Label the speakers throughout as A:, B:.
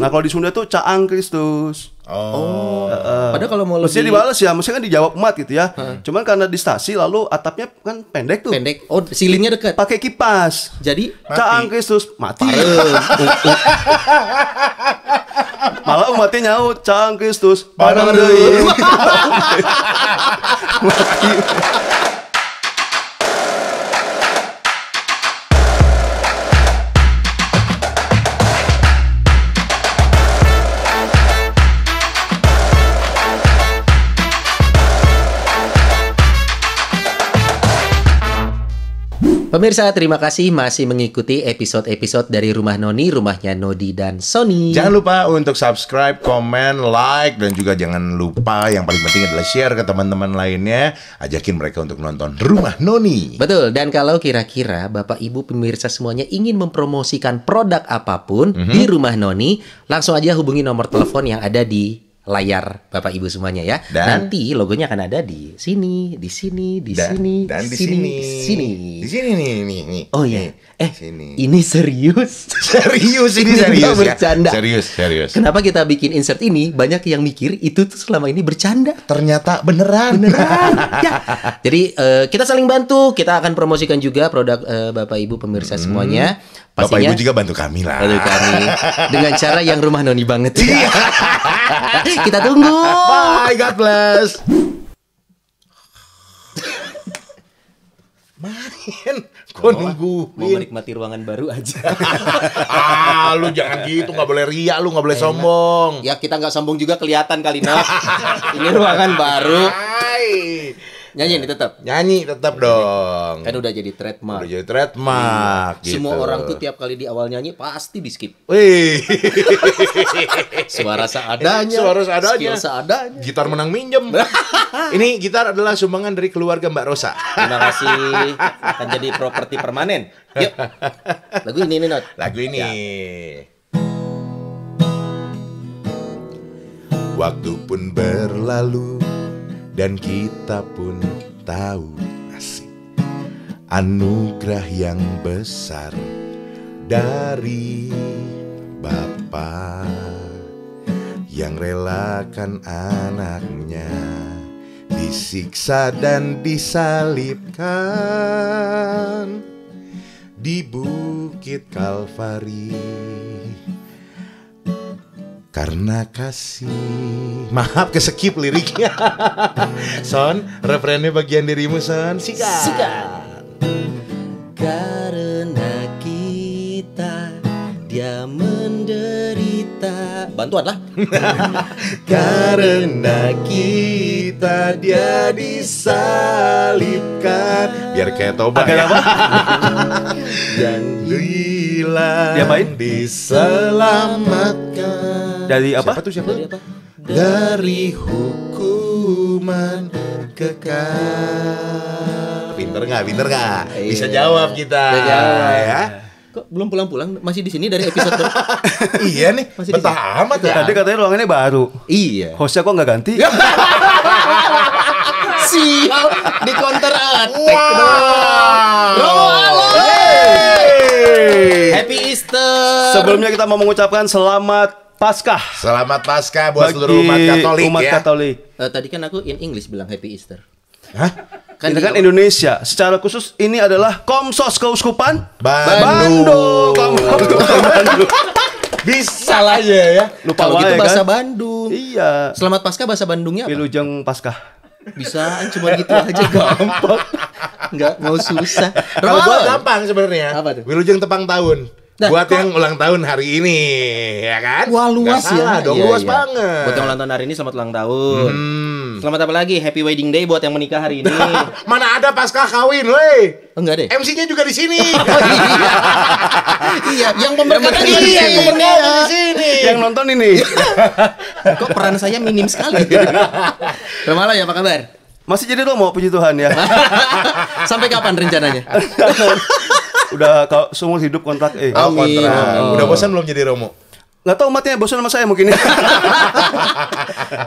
A: Nah kalau di Sunda tuh caang Kristus. Oh. Uh, uh, Padahal kalau mau lebih... mesti dibalas ya, mesti kan dijawab emat gitu ya. Hmm. Cuman karena di stasi lalu atapnya kan pendek tuh. Pendek. Oh, silinnya dekat. Pakai kipas. Jadi mati. caang Kristus mati.
B: Malah umatnya
A: nyaut caang Kristus. Padahal
B: mati.
C: Pemirsa, terima kasih masih mengikuti episode-episode dari Rumah Noni, rumahnya Nodi dan Sony. Jangan
B: lupa untuk subscribe, komen, like, dan juga jangan lupa yang paling penting adalah share ke teman-teman lainnya. Ajakin mereka untuk nonton Rumah Noni. Betul, dan kalau kira-kira
C: Bapak Ibu pemirsa semuanya ingin mempromosikan produk apapun mm -hmm. di Rumah Noni, langsung aja hubungi nomor telepon yang ada di layar Bapak Ibu semuanya ya. Dan, Nanti logonya akan ada di sini, di sini, di dan, sini, dan di sini, di sini. Di sini nih, nih, nih. Oh ya. Eh, sini. ini serius. serius ini, ini serius ya. Serius, serius. Kenapa kita bikin insert ini? Banyak yang mikir itu tuh selama ini bercanda. Ternyata
B: beneran. Beneran.
C: ya. Jadi uh, kita saling bantu, kita akan promosikan juga produk uh, Bapak Ibu pemirsa hmm. semuanya. Pastinya, Bapak Ibu juga bantu kami lah. Bantu kami dengan cara yang rumah noni banget. Iya.
B: Kita tunggu. Bye,
C: God bless. Main, gue nungguin. Mau menikmati ruangan baru aja. ah, lu jangan gitu, Gak boleh ria, lu nggak boleh Enak. sombong. Ya kita gak sombong juga kelihatan kali nah.
A: Ini ruangan baru.
C: Hai. Nyanyi nih tetap. Nyanyi tetap dong. Kan udah jadi trademark. Udah jadi
B: trademark. Hmm. Gitu. Semua orang tuh
C: tiap kali di awal nyanyi pasti di skip. Wih.
B: Suara seadanya. Suara seadanya. seadanya. Gitar menang minjem. Ini gitar adalah sumbangan dari keluarga Mbak Rosa. Terima kasih. Akan jadi properti permanen. Yuk. Lagu ini nih, Not. Lagu ini. Ya. Waktu pun berlalu dan kita pun tahu asik anugerah yang besar dari Bapa yang relakan anaknya disiksa dan disalibkan di Bukit Kalvari karena kasih. Maaf kesekip liriknya. son, referennya bagian dirimu Son. sika sika
C: Karena kita dia menderita.
B: Bantuan lah. karena kita dia disalibkan. Biar kayak tobat. ya. apa? Dan hilang. Diapain? Diselamatkan dari apa? Siapa tuh siapa? Dari apa? Dari hukuman kekal. Pinter nggak? Pinter nggak? Iya. Bisa jawab kita. Bisa jawab. Ya.
C: Kok belum pulang-pulang? Masih di sini dari episode ber...
B: Iya nih. Masih betah
A: amat ya. Tadi katanya ruangannya baru. Iya. Hostnya kok nggak ganti?
C: Sial di counter attack. Wow. Happy Easter. Sebelumnya
A: kita mau mengucapkan selamat
C: Paskah. Selamat Paskah buat Bagi seluruh umat Katolik umat ya. Katolik. Uh, tadi kan aku in English bilang Happy Easter.
A: Hah? Kan ini kan Indonesia. Secara khusus ini adalah Komsos Keuskupan Bandung. Bandung. Bandung. Bisa salah ya ya. Lupa Kalau gitu kan? bahasa kan? Bandung. Iya. Selamat Paskah bahasa Bandungnya apa? Wilujeng Paskah
B: bisa kan cuma gitu aja gampang Enggak mau susah kalau gua gampang sebenarnya apa tuh Wilujeng tepang tahun Nah, buat kok, yang ulang tahun hari ini, ya kan? Wah luas Gak ya. salah ya. dong, iya, luas iya. banget. Buat yang ulang
C: tahun hari ini selamat ulang tahun. Hmm. Selamat apa lagi? Happy wedding day buat yang menikah hari ini. Mana ada pasca kawin, woi. Enggak deh.
B: MC-nya juga di sini.
C: Oh, iya. iya, yang pemberkatan iya, sini. yang
B: di sini. Yang
A: nonton ini.
C: Kok peran saya minim sekali.
A: malah ya, apa kabar? Masih jadi lo mau puji Tuhan ya. Sampai kapan rencananya? udah kau seumur hidup kontrak eh. Amin. Oh, kontrak. Amin. Iya. Udah bosan belum jadi Romo? Nggak tau umatnya bosan sama saya mungkin.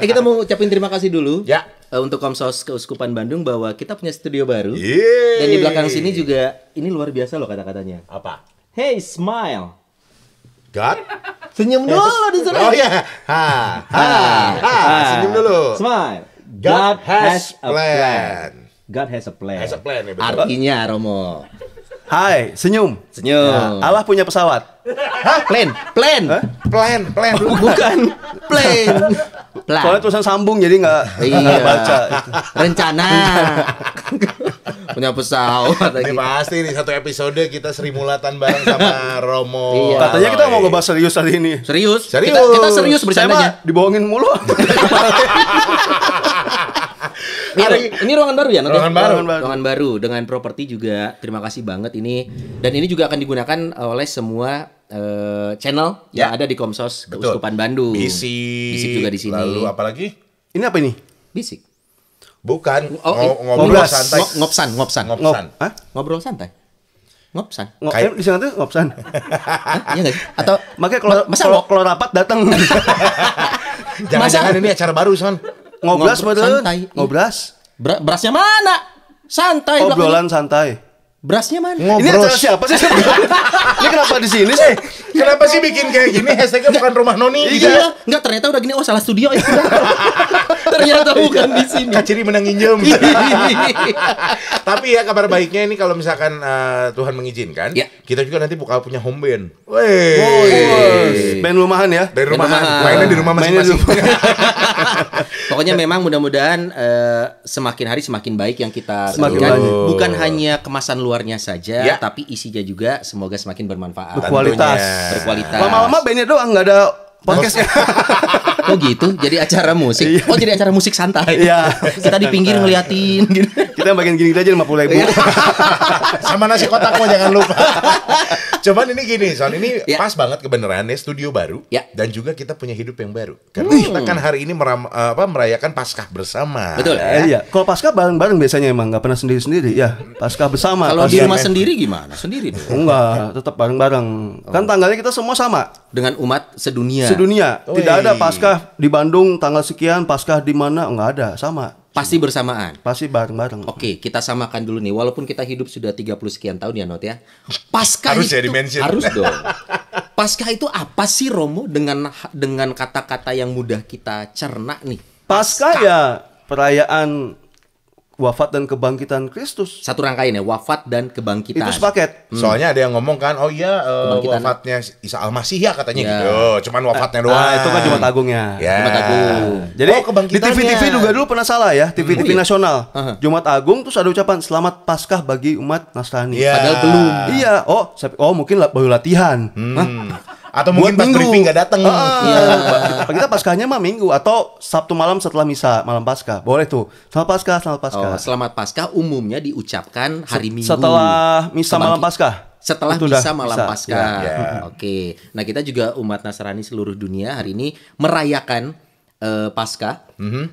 A: eh kita mau ucapin terima kasih dulu. Ya. Uh, untuk
C: Komsos Keuskupan Bandung bahwa kita punya studio baru. Yeay. Dan di belakang sini juga ini luar biasa loh kata-katanya. Apa? Hey smile. God. Senyum dulu di sana. Oh ya. Ha. Ha. Ha. Senyum dulu. Smile.
B: God, God has,
C: has
A: a plan. plan. God has a plan. Has a plan. Ya, Artinya Romo. Hai, senyum. Senyum. Ya. Allah punya pesawat. Hah? plane, plane, plane. Plane. Plane. Oh, bukan. plane. plan. Soalnya tulisan sambung jadi nggak iya. baca. Rencana.
B: punya pesawat. Ini pasti nih satu episode kita serimulatan Mulatan bareng sama Romo. Iya. Katanya kita mau
A: iya. ngebahas serius hari ini. Serius? Serius. Kita, kita serius bercandanya. Saya mah dibohongin mulu
B: ini,
C: ini ruangan baru ya nanti? Ya? Ruangan baru. Ruangan baru. Ruangan baru dengan properti juga. Terima kasih banget ini dan ini juga akan digunakan oleh semua uh, channel ya. yang ada di Komsos Keuskupan
B: Bandung. Bisik. Bisik juga di sini. Lalu apalagi? Ini apa ini? Bisik.
A: Bukan oh, iya. ngo ngobrol santai. ngobrol ngopsan. Ngopsan. Ngob, Ngobrol santai. Ngopsan. Ngop, Kayak... Eh, di sana tuh ngopsan. Iya gak sih? Atau makanya kalau masa kalau, kalau rapat datang.
B: Jangan-jangan ini acara baru,
A: Son. Ngobras model. Ngobras. Ber berasnya mana? Santai. Obrolan santai. Berasnya mana? Ngobros. Ini acara siapa
B: sih? ini kenapa di sini sih? Eh, kenapa sih bikin kayak gini? Hashtagnya bukan rumah Noni. Iya, iya. Enggak ternyata udah gini. Oh salah studio ya. ternyata iya. bukan di sini. Kaciri menang nginjem. Iya. Tapi ya kabar baiknya ini kalau misalkan uh, Tuhan mengizinkan, ya. kita juga nanti buka punya home band. Woi, band rumahan ya. Band
A: rumahan. rumahan. Mainnya di rumah masing-masing.
C: Pokoknya memang mudah-mudahan uh, semakin hari semakin baik yang kita semakin bukan hanya kemasan luar luarnya saja, ya. tapi isinya juga semoga semakin bermanfaat. Berkualitas. Tentunya. Berkualitas. Lama-lama
A: bandnya doang nggak ada podcastnya.
C: oh gitu, jadi acara musik. Iya.
A: Oh jadi acara musik santai. Iya. Kita di
B: pinggir ngeliatin. Gitu. Kita bagian gini aja lima puluh ribu. Iya. Sama nasi kotak mau jangan lupa. Cuman ini gini, soal ini ya. pas banget kebenaran ya studio baru ya. dan juga kita punya hidup yang baru. Karena hmm. kita kan hari ini meram, eh, apa merayakan Paskah bersama. Betul ya. ya. iya.
A: Kalau Paskah bareng-bareng biasanya emang nggak pernah sendiri-sendiri ya. Paskah bersama. Kalau di rumah sendiri gimana? Sendiri deh. Enggak, tetap bareng-bareng. Oh. Kan tanggalnya kita semua sama. Dengan umat sedunia. Sedunia. Tidak ada Paskah di Bandung tanggal sekian, Paskah di mana enggak ada, sama. Pasti
C: bersamaan. Pasti bareng-bareng. Oke, kita samakan dulu nih. Walaupun kita hidup sudah 30 sekian tahun ya, Not ya.
B: Pasca harus ya itu, ya dimension. harus dong.
C: Pasca itu apa sih Romo dengan dengan kata-kata yang mudah kita cerna nih? Pasca, Pasca ya perayaan wafat dan kebangkitan Kristus. Satu rangkaian ya, wafat dan kebangkitan. Itu sepaket. Hmm.
B: Soalnya ada yang ngomong kan, oh iya uh, wafatnya Isa Al-Masih ya katanya yeah. gitu. Cuman wafatnya ah, doang. itu kan cuma
A: Agungnya. Ya. Jumat Agung. Jadi oh, di TV-TV juga dulu pernah salah ya, TV-TV hmm. Oh, iya. nasional. Uh-huh. Jumat Agung terus ada ucapan selamat Paskah bagi umat Nasrani. Ya. Padahal belum. Iya, oh oh mungkin baru latihan. Hmm. Huh? atau mungkin pas minggu. briefing nggak datang. iya. kita paskahnya mah minggu atau Sabtu malam setelah misa malam paskah. Boleh tuh. Selamat paskah, selamat oh, paskah. Oh, selamat paskah umumnya diucapkan hari Minggu. Setelah misa malam paskah
C: setelah bisa malam bisa. pasca. Yeah. Yeah. Ya. Oke. Okay. Nah, kita juga umat Nasrani seluruh dunia hari ini merayakan uh, Paskah. Mm -hmm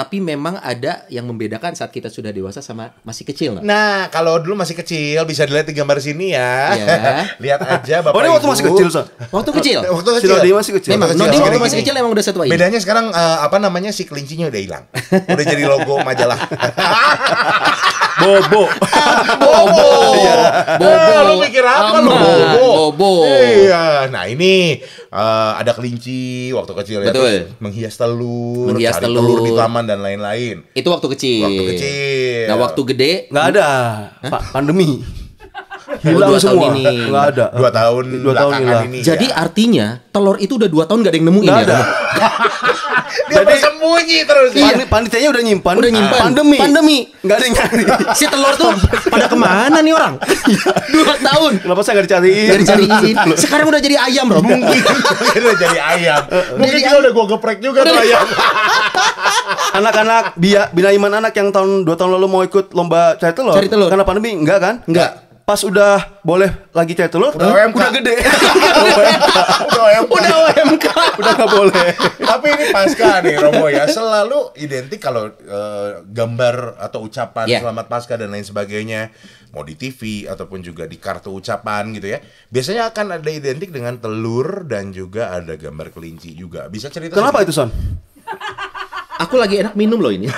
C: tapi memang ada yang membedakan saat kita sudah dewasa sama masih kecil. Nah, kalau dulu masih kecil bisa
B: dilihat di gambar sini ya. Yeah. lihat aja Bapak Oh, ini waktu masih kecil, so. Waktu kecil. waktu kecil. Sudah masih kecil. Memang, waktu masih kecil emang udah setua ini. Iya. Bedanya sekarang uh, apa namanya si kelincinya udah hilang. Udah jadi logo majalah. Bobo. Bobo. Iya. Bobo. Eh, lu mikir apa lu Bobo? Bobo. Iya. Nah, ini uh, ada kelinci waktu kecil ya. Betul. Menghias telur, menghias cari telur. telur di taman dan lain-lain. Itu waktu kecil. Waktu kecil. Nah, waktu gede nggak ada. Pak, Pandemi hilang oh, semua. ini. Nggak
C: ada. Dua tahun. Dua tahun Ini, Jadi ya. artinya telur itu udah dua tahun gak ada yang
A: nemuin nggak ya. Ada. Dia Jadi, sembunyi terus. Iya. Panitianya udah nyimpan. Udah nyimpan. Ah. Pandemi. Pandemi. Gak ada yang nyari. si telur tuh pada kemana nih orang? Dua tahun. Kenapa saya gak dicariin? Gak dicariin. Sekarang udah jadi ayam bro. Mungkin. udah jadi ayam. Mungkin dia
B: udah gue geprek juga tuh ayam.
A: Anak-anak bina iman anak yang tahun dua tahun lalu mau ikut lomba cari telur. Cari telur. Karena pandemi enggak kan? Enggak pas udah
B: boleh lagi kayak telur, udah, huh? udah gede. udah OMK. Udah OMK. udah gak boleh. Tapi ini pasca nih Romo ya, selalu identik kalau eh, gambar atau ucapan iya. selamat pasca dan lain sebagainya mau di TV ataupun juga di kartu ucapan gitu ya. Biasanya akan ada identik dengan telur dan juga ada gambar kelinci juga. Bisa cerita Kenapa itu, Son? aku lagi enak minum loh ini.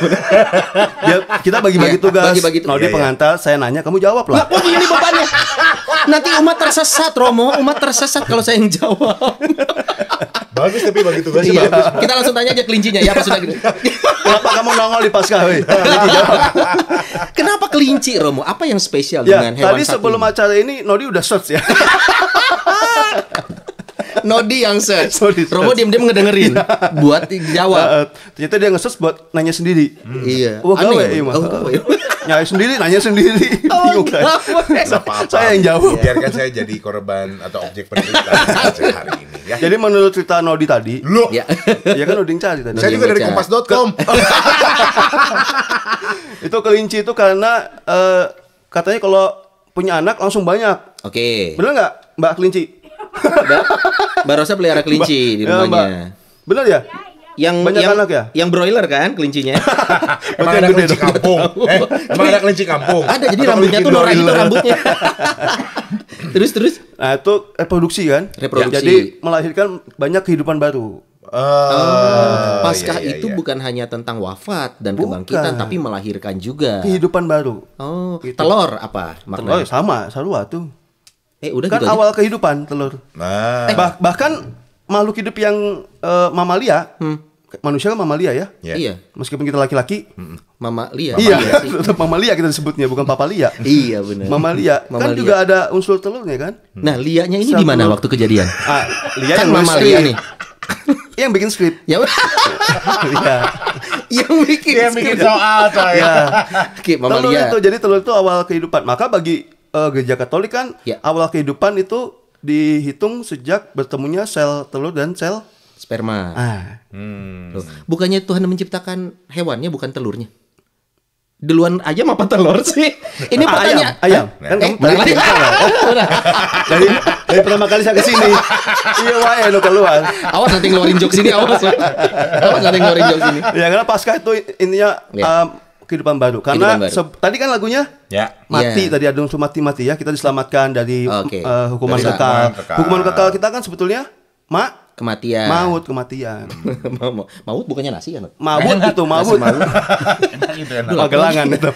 A: ya, kita bagi-bagi ya, tugas. Bagi-bagi tugas. ya, pengantar, saya nanya, kamu jawab lah. Aku ini bebannya.
C: Nanti umat tersesat, Romo. Umat tersesat kalau saya yang jawab.
A: bagus tapi bagi tugas iya. Kita
C: langsung tanya aja kelincinya ya pas sudah gitu.
A: Kenapa kamu nongol di pasca? Kenapa kelinci, Romo? Apa yang spesial ya, dengan hewan Tadi sebelum ini? acara ini Nodi udah search ya. Nodi yang search. Nodi search. Romo diam-diam ngedengerin iya. buat jawab. Uh, ternyata dia nge-search buat nanya sendiri. Hmm. Iya. Ya, oh, gawe ya,
B: Oh, nyari sendiri, nanya sendiri. Oh, iya. kan?
C: iya. apa-apa. Saya
B: yang jawab. Biarkan saya jadi korban atau objek penelitian hari ini ya. Jadi menurut cerita
A: Nodi tadi, Lu. ya, ya kan Nodi cari tadi. Saya juga dari kompas.com. itu kelinci itu karena uh, katanya kalau punya anak langsung banyak. Oke. Okay. Benar nggak, Mbak Kelinci? Barosa pelihara kelinci di eh, rumahnya. benar ya? yang Banyak yang, anak ya? yang broiler kan kelincinya emang ada kelinci kampung eh, emang ada kelinci kampung ada jadi rambutnya tuh norak itu rambutnya terus terus nah itu reproduksi kan reproduksi. jadi melahirkan banyak kehidupan baru oh, ah, ah, pasca iya, iya, itu iya. bukan hanya tentang wafat dan bukan. kebangkitan, tapi melahirkan juga kehidupan baru. Oh, gitu. telur apa? Maknanya? Telur sama, selalu tuh. Eh udah kan gitu awal aja. kehidupan telur. Nah. Eh. Bah bahkan makhluk hidup yang uh, mamalia, hmm. manusia kan mamalia ya. Yeah. Iya. Meskipun kita laki-laki, hmm. mamalia. Iya, tetap mamalia kita sebutnya bukan papalia. iya benar. Mamalia. Mama Kan lia. juga ada unsur telurnya kan. Hmm. Nah, lianya ini di mana waktu
C: kejadian? Ah,
A: lia kan mamalia nih. yang bikin skrip. Ya. ya. yang bikin yang bikin soal coy. Ya. Iya. Oke, mamalia. Telur itu jadi telur itu awal kehidupan. Maka bagi uh, gereja Katolik kan ya. awal kehidupan itu dihitung sejak bertemunya sel telur dan sel sperma. Ah. Hmm. bukannya Tuhan menciptakan hewannya bukan telurnya?
C: Duluan ayam apa telur sih? Ini ah, pertanyaan. Ayam, ayam. Kan eh, kamu eh, tadi
A: dari, dari pertama kali saya kesini. iya ya lo keluar. Awas nanti ngeluarin jok sini awas. awas nanti ngeluarin jok sini. Ya karena pasca itu intinya ya. um, kehidupan baru. Karena kehidupan baru. tadi kan lagunya ya. mati yeah. tadi ada unsur mati-mati ya. Kita diselamatkan dari okay. uh, eh, hukuman dari kekal. kekal. Hukuman kekal kita kan sebetulnya mak
C: kematian. Maut
A: kematian. maut bukannya nasi ya? Maut itu maut. Gitu ya, oh, itu itu.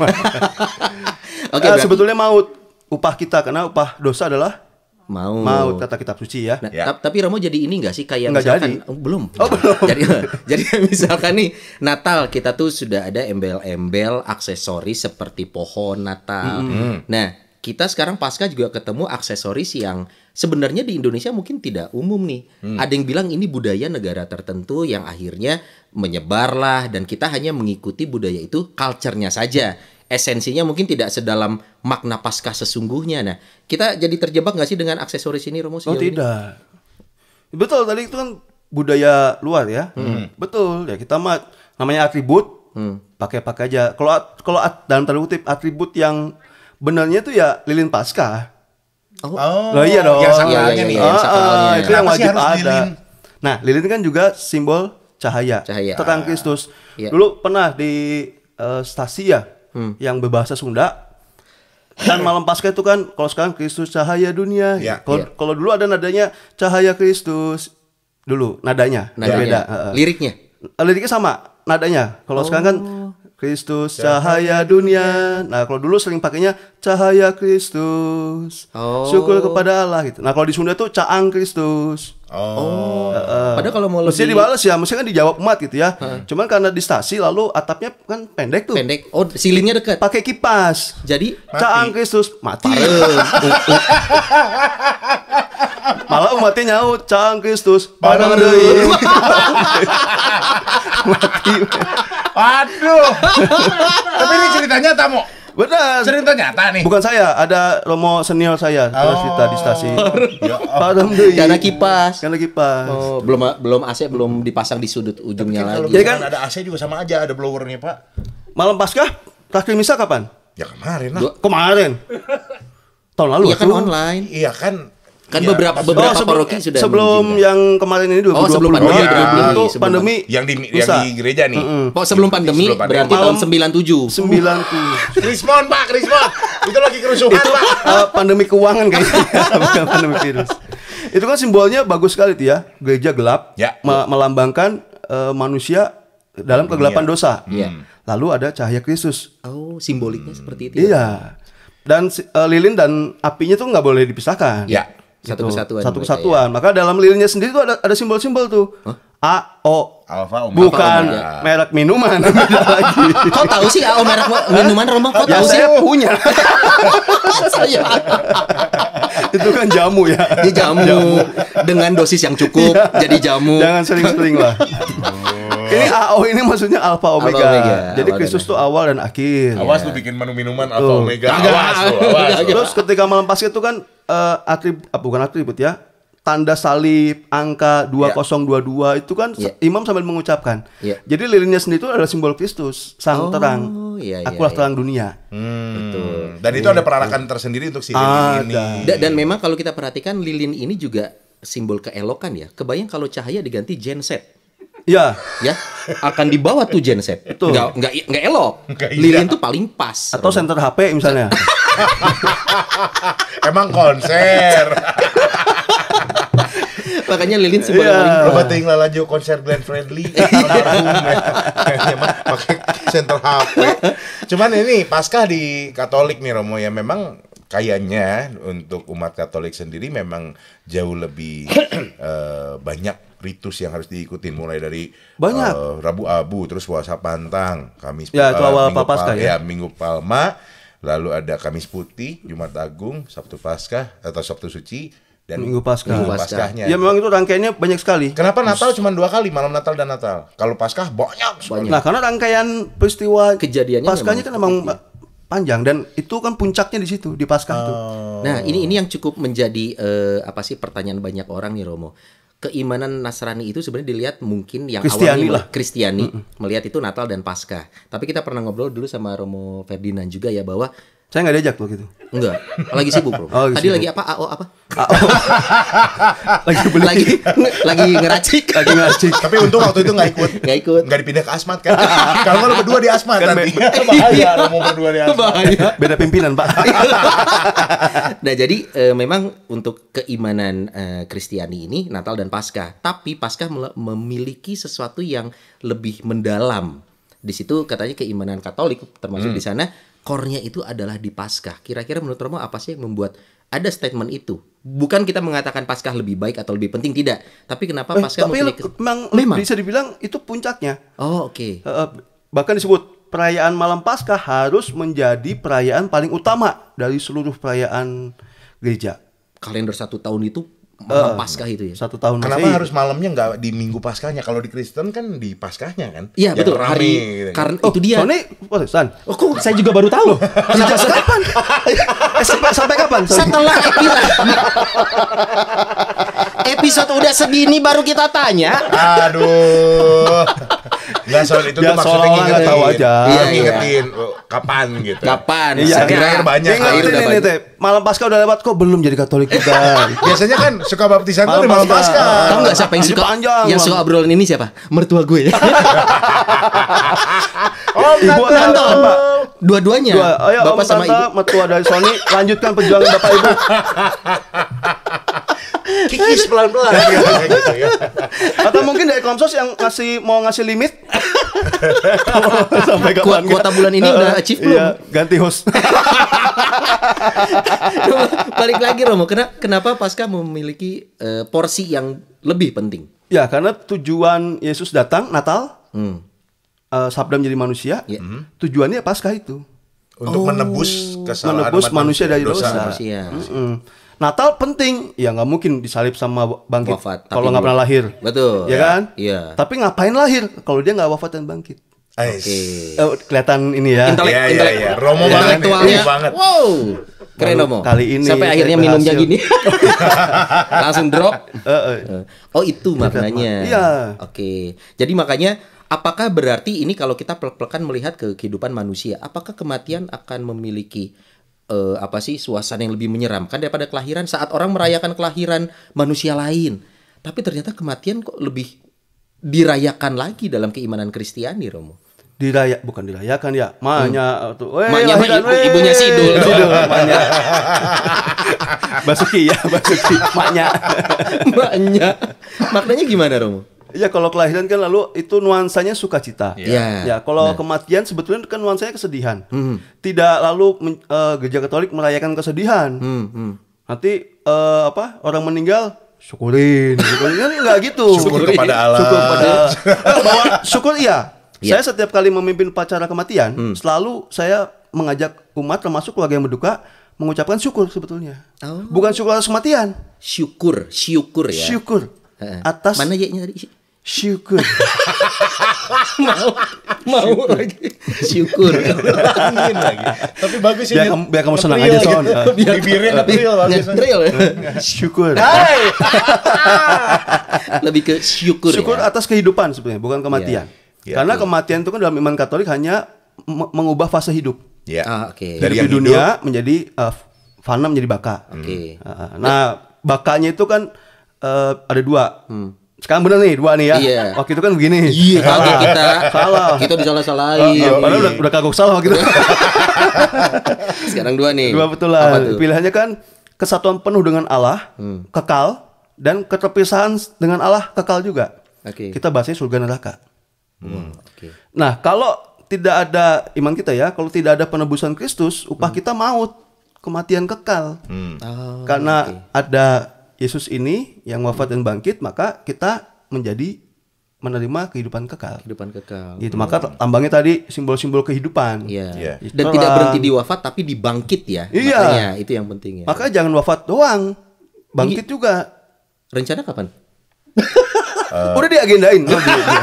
A: Oke, eh, sebetulnya maut upah kita karena upah dosa adalah
C: Mau. Mau
A: tata kitab suci ya. Nah, ya. Tapi Romo jadi ini enggak sih kayak nggak misalkan jadi. Oh, belum.
C: Oh, belum. jadi jadi misalkan nih Natal kita tuh sudah ada embel-embel aksesoris seperti pohon Natal. Mm -hmm. Nah, kita sekarang pasca juga ketemu aksesoris yang sebenarnya di Indonesia mungkin tidak umum nih. Hmm. Ada yang bilang ini budaya negara tertentu yang akhirnya menyebarlah dan kita hanya mengikuti budaya itu culture-nya saja esensinya mungkin tidak sedalam makna pasca sesungguhnya. Nah, kita jadi terjebak nggak sih dengan aksesoris ini, Romo? Oh tidak. Ini? Betul tadi itu kan
A: budaya luar ya. Hmm. Betul ya kita mah namanya atribut hmm. pakai pakai aja. Kalau kalau dalam tanda kutip atribut yang benarnya itu ya lilin pasca.
B: Oh, oh iya dong. Yang sakralnya iya, nih. Iya, ah, ah, itu yang wajib ada. Lilin?
A: Nah lilin kan juga simbol cahaya, cahaya. tentang Kristus. Ya. Dulu pernah di uh, eh, stasi hmm. yang berbahasa Sunda dan malam pasca itu kan kalau sekarang Kristus cahaya dunia ya, kalau iya. kalau dulu ada nadanya cahaya Kristus dulu nadanya, nadanya. beda liriknya eh, liriknya sama nadanya kalau oh. sekarang kan oh. Kristus cahaya dunia. Nah, kalau dulu sering pakainya cahaya Kristus. Oh. Syukur kepada Allah gitu. Nah, kalau di Sunda tuh caang Kristus. Oh. Uh, uh. Padahal kalau mau mesti lebih... dibalas ya, mesti kan dijawab emat gitu ya. Uh. Cuman karena di stasi lalu atapnya kan pendek tuh. Pendek. Oh, silinnya dekat. Pakai kipas. Jadi caang Kristus mati. Malah umatnya nyaut caang Kristus. Parang deui.
B: mati. Aduh. Tapi ini ceritanya tamu Benar. Cerita nyata nih. Bukan saya,
A: ada Romo senior saya oh. cerita di stasiun. ya, oh. Karena kipas. Karena kipas. Oh, belum belum AC
C: belum dipasang di sudut ujungnya kan lagi. Jadi iya kan
A: ada AC juga sama aja, ada blowernya, Pak. Malam pasca Taklim misa kapan? Ya kemarin lah. Kemarin. Tahun lalu. Iya kan online. Iya kan Kan ya, beberapa beberapa oh, sebelum, paroki sudah sebelum mengizinkan. Ya. yang kemarin ini 2020 oh, sebelum pandemi, ya,
C: pandemi, itu sebelum pandemi yang di yang di gereja nih. Mm -hmm. Oh, sebelum pandemi sebelum berarti pandemi. tahun
B: 97. 97. Krismon, Pak, Krismon. itu lagi kerusuhan, itu, Pak.
A: Uh, pandemi keuangan kayaknya. pandemi virus. Itu kan simbolnya bagus sekali tuh ya. Gereja gelap ya. Me melambangkan uh, manusia dalam kegelapan ya. dosa. ya. Lalu ada cahaya Kristus. Oh, simboliknya hmm. seperti itu. Ya? Iya. Dan uh, lilin dan apinya tuh nggak boleh dipisahkan. ya. Satu gitu. kesatuan. Satu ya. kesatuan. Ya. Maka dalam lilinnya sendiri tuh ada ada simbol-simbol tuh. Huh? A O Alfa Omega. Bukan Alpha, Omega. merek minuman Kau tahu sih A O merek minuman Romo? Kok ya, tahu saya sih? punya. saya. itu kan jamu ya. Ini jamu, jamu dengan dosis yang cukup iya.
C: jadi jamu. Jangan sering-sering
A: lah. ini oh. AO ini maksudnya Alpha omega. Alpha omega. Jadi Kristus tuh awal dan akhir. Awas ya. lu bikin
B: menu minuman atau tuh. omega. Awas, lu, awas. Terus ketika malam Paskah itu kan
A: uh, atrib ah, bukan atribut ya. Tanda salib angka 2022 ya. yeah. itu kan yeah. imam sambil mengucapkan. Yeah. Jadi lilinnya sendiri itu adalah simbol Kristus, sang oh, terang. Iya, iya, akulah iya. terang dunia. Hmm. Betul. Dan itu ada perarakan tersendiri untuk si lilin ah, ini. dan
C: memang kalau kita perhatikan lilin ini juga simbol keelokan ya. Kebayang kalau cahaya diganti genset. Ya. Ya. Akan dibawa tuh genset. Betul. Nggak, nggak, nggak elok. Nggak Lilin
A: iya. tuh paling pas. Atau center HP misalnya.
B: Emang konser. Makanya Lilin sih yeah. Loba ting lanjut konser Glenn Friendly. Iya. pakai center HP. Cuman ini pasca di Katolik nih Romo ya memang kayaknya untuk umat Katolik sendiri memang jauh lebih uh, banyak ritus yang harus diikutin mulai dari banyak uh, Rabu Abu terus puasa pantang Kamis ya, itu awal uh, minggu Pasca, Pal, ya? ya Minggu Palma lalu ada Kamis Putih Jumat Agung Sabtu Paskah atau Sabtu Suci dan Minggu Paskah Minggu Paskahnya ya
A: memang itu rangkaiannya banyak sekali kenapa Natal cuma dua kali malam Natal dan Natal kalau Paskah banyak, banyak. nah karena rangkaian peristiwa kejadiannya Paskahnya kan memang panjang dan itu kan puncaknya di situ di Paskah oh. itu Nah, ini ini yang cukup
C: menjadi uh, apa sih pertanyaan banyak orang nih Romo keimanan Nasrani itu sebenarnya dilihat mungkin yang Kristiani awalnya lah. Kristiani mm -mm. melihat itu Natal dan Paskah. Tapi kita pernah ngobrol dulu sama Romo Ferdinand juga ya bahwa saya nggak diajak waktu itu. Enggak, lagi sibuk bro. Oh, lagi Tadi sibuk. lagi apa? AO apa?
B: AO. lagi beli. Lagi, lagi ngeracik. Lagi ngeracik. Tapi untung waktu itu nggak ikut. Nggak ikut. Nggak dipindah ke Asmat kan? Kalau nggak lo berdua di Asmat kan nanti. Bahaya iya. lo mau berdua di Asmat. Bahaya.
C: Beda pimpinan pak. nah jadi e, memang untuk keimanan eh, Kristiani e, ini Natal dan Paskah. Tapi Paskah memiliki sesuatu yang lebih mendalam di situ katanya keimanan Katolik termasuk hmm. di sana Kornya itu adalah di Paskah. Kira-kira menurut Romo apa sih yang membuat ada statement itu? Bukan kita mengatakan Paskah lebih baik atau lebih penting tidak, tapi kenapa eh, Paskah tapi memang, memang bisa
A: dibilang itu puncaknya. Oh, oke. Okay. Eh, eh, bahkan disebut perayaan malam Paskah harus menjadi perayaan paling utama dari seluruh perayaan gereja.
C: Kalender satu tahun itu malam uh, Paskah itu ya. Satu tahun. Kenapa masih... harus
B: malamnya nggak di Minggu Paskahnya? Kalau di Kristen kan di Paskahnya kan. Iya betul. Rame, hari gitu. karena oh, itu dia. Soalnya
A: oh, San. Oh, kok saya juga baru tahu. Sejak kapan? sampai, sampai kapan? Sorry. Setelah Epila
B: episode
C: udah segini baru kita tanya.
B: Aduh. ya soal itu tuh maksudnya ngingetin. tahu aja. Iya, iya, iya. ngingetin oh, kapan gitu. Kapan? Iya, iya. air banyak. Ingetin ini teh.
A: Malam pasca udah lewat kok belum jadi Katolik juga. Biasanya kan suka baptisan tuh di malam pasca. Tahu enggak siapa yang suka panjang? Yang suka obrolan
C: ini siapa? Mertua gue.
A: Oh, Ibu Tanto. Dua-duanya. Dua, oh ya, Bapak om, sama Ibu. Mertua dari Sony, lanjutkan perjuangan Bapak Ibu. kikis pelan-pelan iya, iya, gitu, ya. Atau mungkin dari Komsos yang masih mau ngasih limit sampai kapan kuota bulan ini uh, udah achieve belum? Iya, ganti host. balik lagi Romo, kenapa, kenapa pasca memiliki uh, porsi yang lebih penting? Ya, karena tujuan Yesus datang Natal, hmm. uh, Sabda menjadi manusia, yeah. Hmm. tujuannya pasca
B: itu untuk oh. menebus kesalahan menebus manusia, manusia dari dosa. dosa. Mm
A: -mm. Natal penting, ya nggak mungkin disalib sama bangkit. Wafat. Kalau nggak pernah lahir.
B: Betul. Ya kan? Iya. Tapi
A: ngapain lahir kalau dia nggak wafat dan bangkit?
B: Oke. Okay.
A: Oh, kelihatan ini ya. Intelek, ya. intelek, Ya, ya. Romo ya,
B: banget. Wow. Keren Romo. Kali ini sampai akhirnya berhasil.
A: minumnya gini.
C: Langsung drop. Oh, itu maknanya. Iya. Oke. Okay. Jadi makanya apakah berarti ini kalau kita plek-plekan melihat ke kehidupan manusia, apakah kematian akan memiliki eh, apa sih suasana yang lebih menyeramkan daripada kelahiran saat orang merayakan kelahiran manusia lain. Tapi ternyata kematian kok lebih dirayakan lagi dalam keimanan Kristiani Romo dirayak bukan dirayakan ya manya hmm.
A: Eh, tuh wey, eh, manya lahiran, ibu, wey. ibunya eh, si dul Basuki ya Basuki maknya maknya maknanya gimana Romo Iya kalau kelahiran kan lalu itu nuansanya sukacita. Iya. Yeah. Ya kalau nah. kematian sebetulnya kan nuansanya kesedihan. Hmm. Tidak lalu uh, gereja Katolik merayakan kesedihan. Mm. Hmm. Nanti uh, apa orang meninggal syukurin, syukurin kan enggak gitu. Syukur kepada Allah. Syukur kepada eh, bahwa syukur iya. Yeah. Saya setiap kali memimpin upacara kematian hmm. selalu saya mengajak umat termasuk keluarga yang berduka mengucapkan syukur sebetulnya. Oh. Bukan syukur atas kematian. Syukur, syukur ya. Syukur uh, atas mana yeknya tadi
C: syukur
B: mau mau syukur. lagi syukur lagi tapi bagus biar, ya kamu, biar kamu senang aja soalnya gitu. biar bibirnya tapi bagus ngetril ya.
A: syukur lebih ke syukur ya. syukur ya. atas kehidupan sebenarnya bukan kematian yeah. karena yeah. kematian itu kan dalam iman Katolik hanya mengubah fase hidup yeah. ah, okay. dari hidup dunia hidup. menjadi uh, fana menjadi baka hmm. okay. uh, nah bakanya itu kan uh, ada dua. Hmm. Sekarang bener nih dua nih ya. Iya. Waktu itu kan begini. Iya, kaget kita. salah. Kita salah salahin Oh, eh, oh, eh, padahal udah, iya. udah kagok salah waktu itu. Sekarang dua nih. Dua betul betulan. Pilihannya kan kesatuan penuh dengan Allah, hmm. kekal dan keterpisahan dengan Allah kekal juga. Okay. Kita bahasnya surga neraka. Hmm. hmm. Okay. Nah, kalau tidak ada iman kita ya, kalau tidak ada penebusan Kristus, upah hmm. kita maut, kematian kekal. Hmm. Oh, Karena okay. ada Yesus ini yang wafat dan bangkit, maka kita menjadi menerima kehidupan kekal. Kehidupan kekal. Gitu. Hmm. Maka lambangnya tadi simbol-simbol kehidupan. Iya. Yeah. Dan tidak berhenti di
C: wafat tapi dibangkit ya. Iya. Makanya itu yang penting ya. Maka
A: jangan wafat doang. Bangkit juga.
C: Rencana kapan? Eh. Udah
A: diagendain. Oh,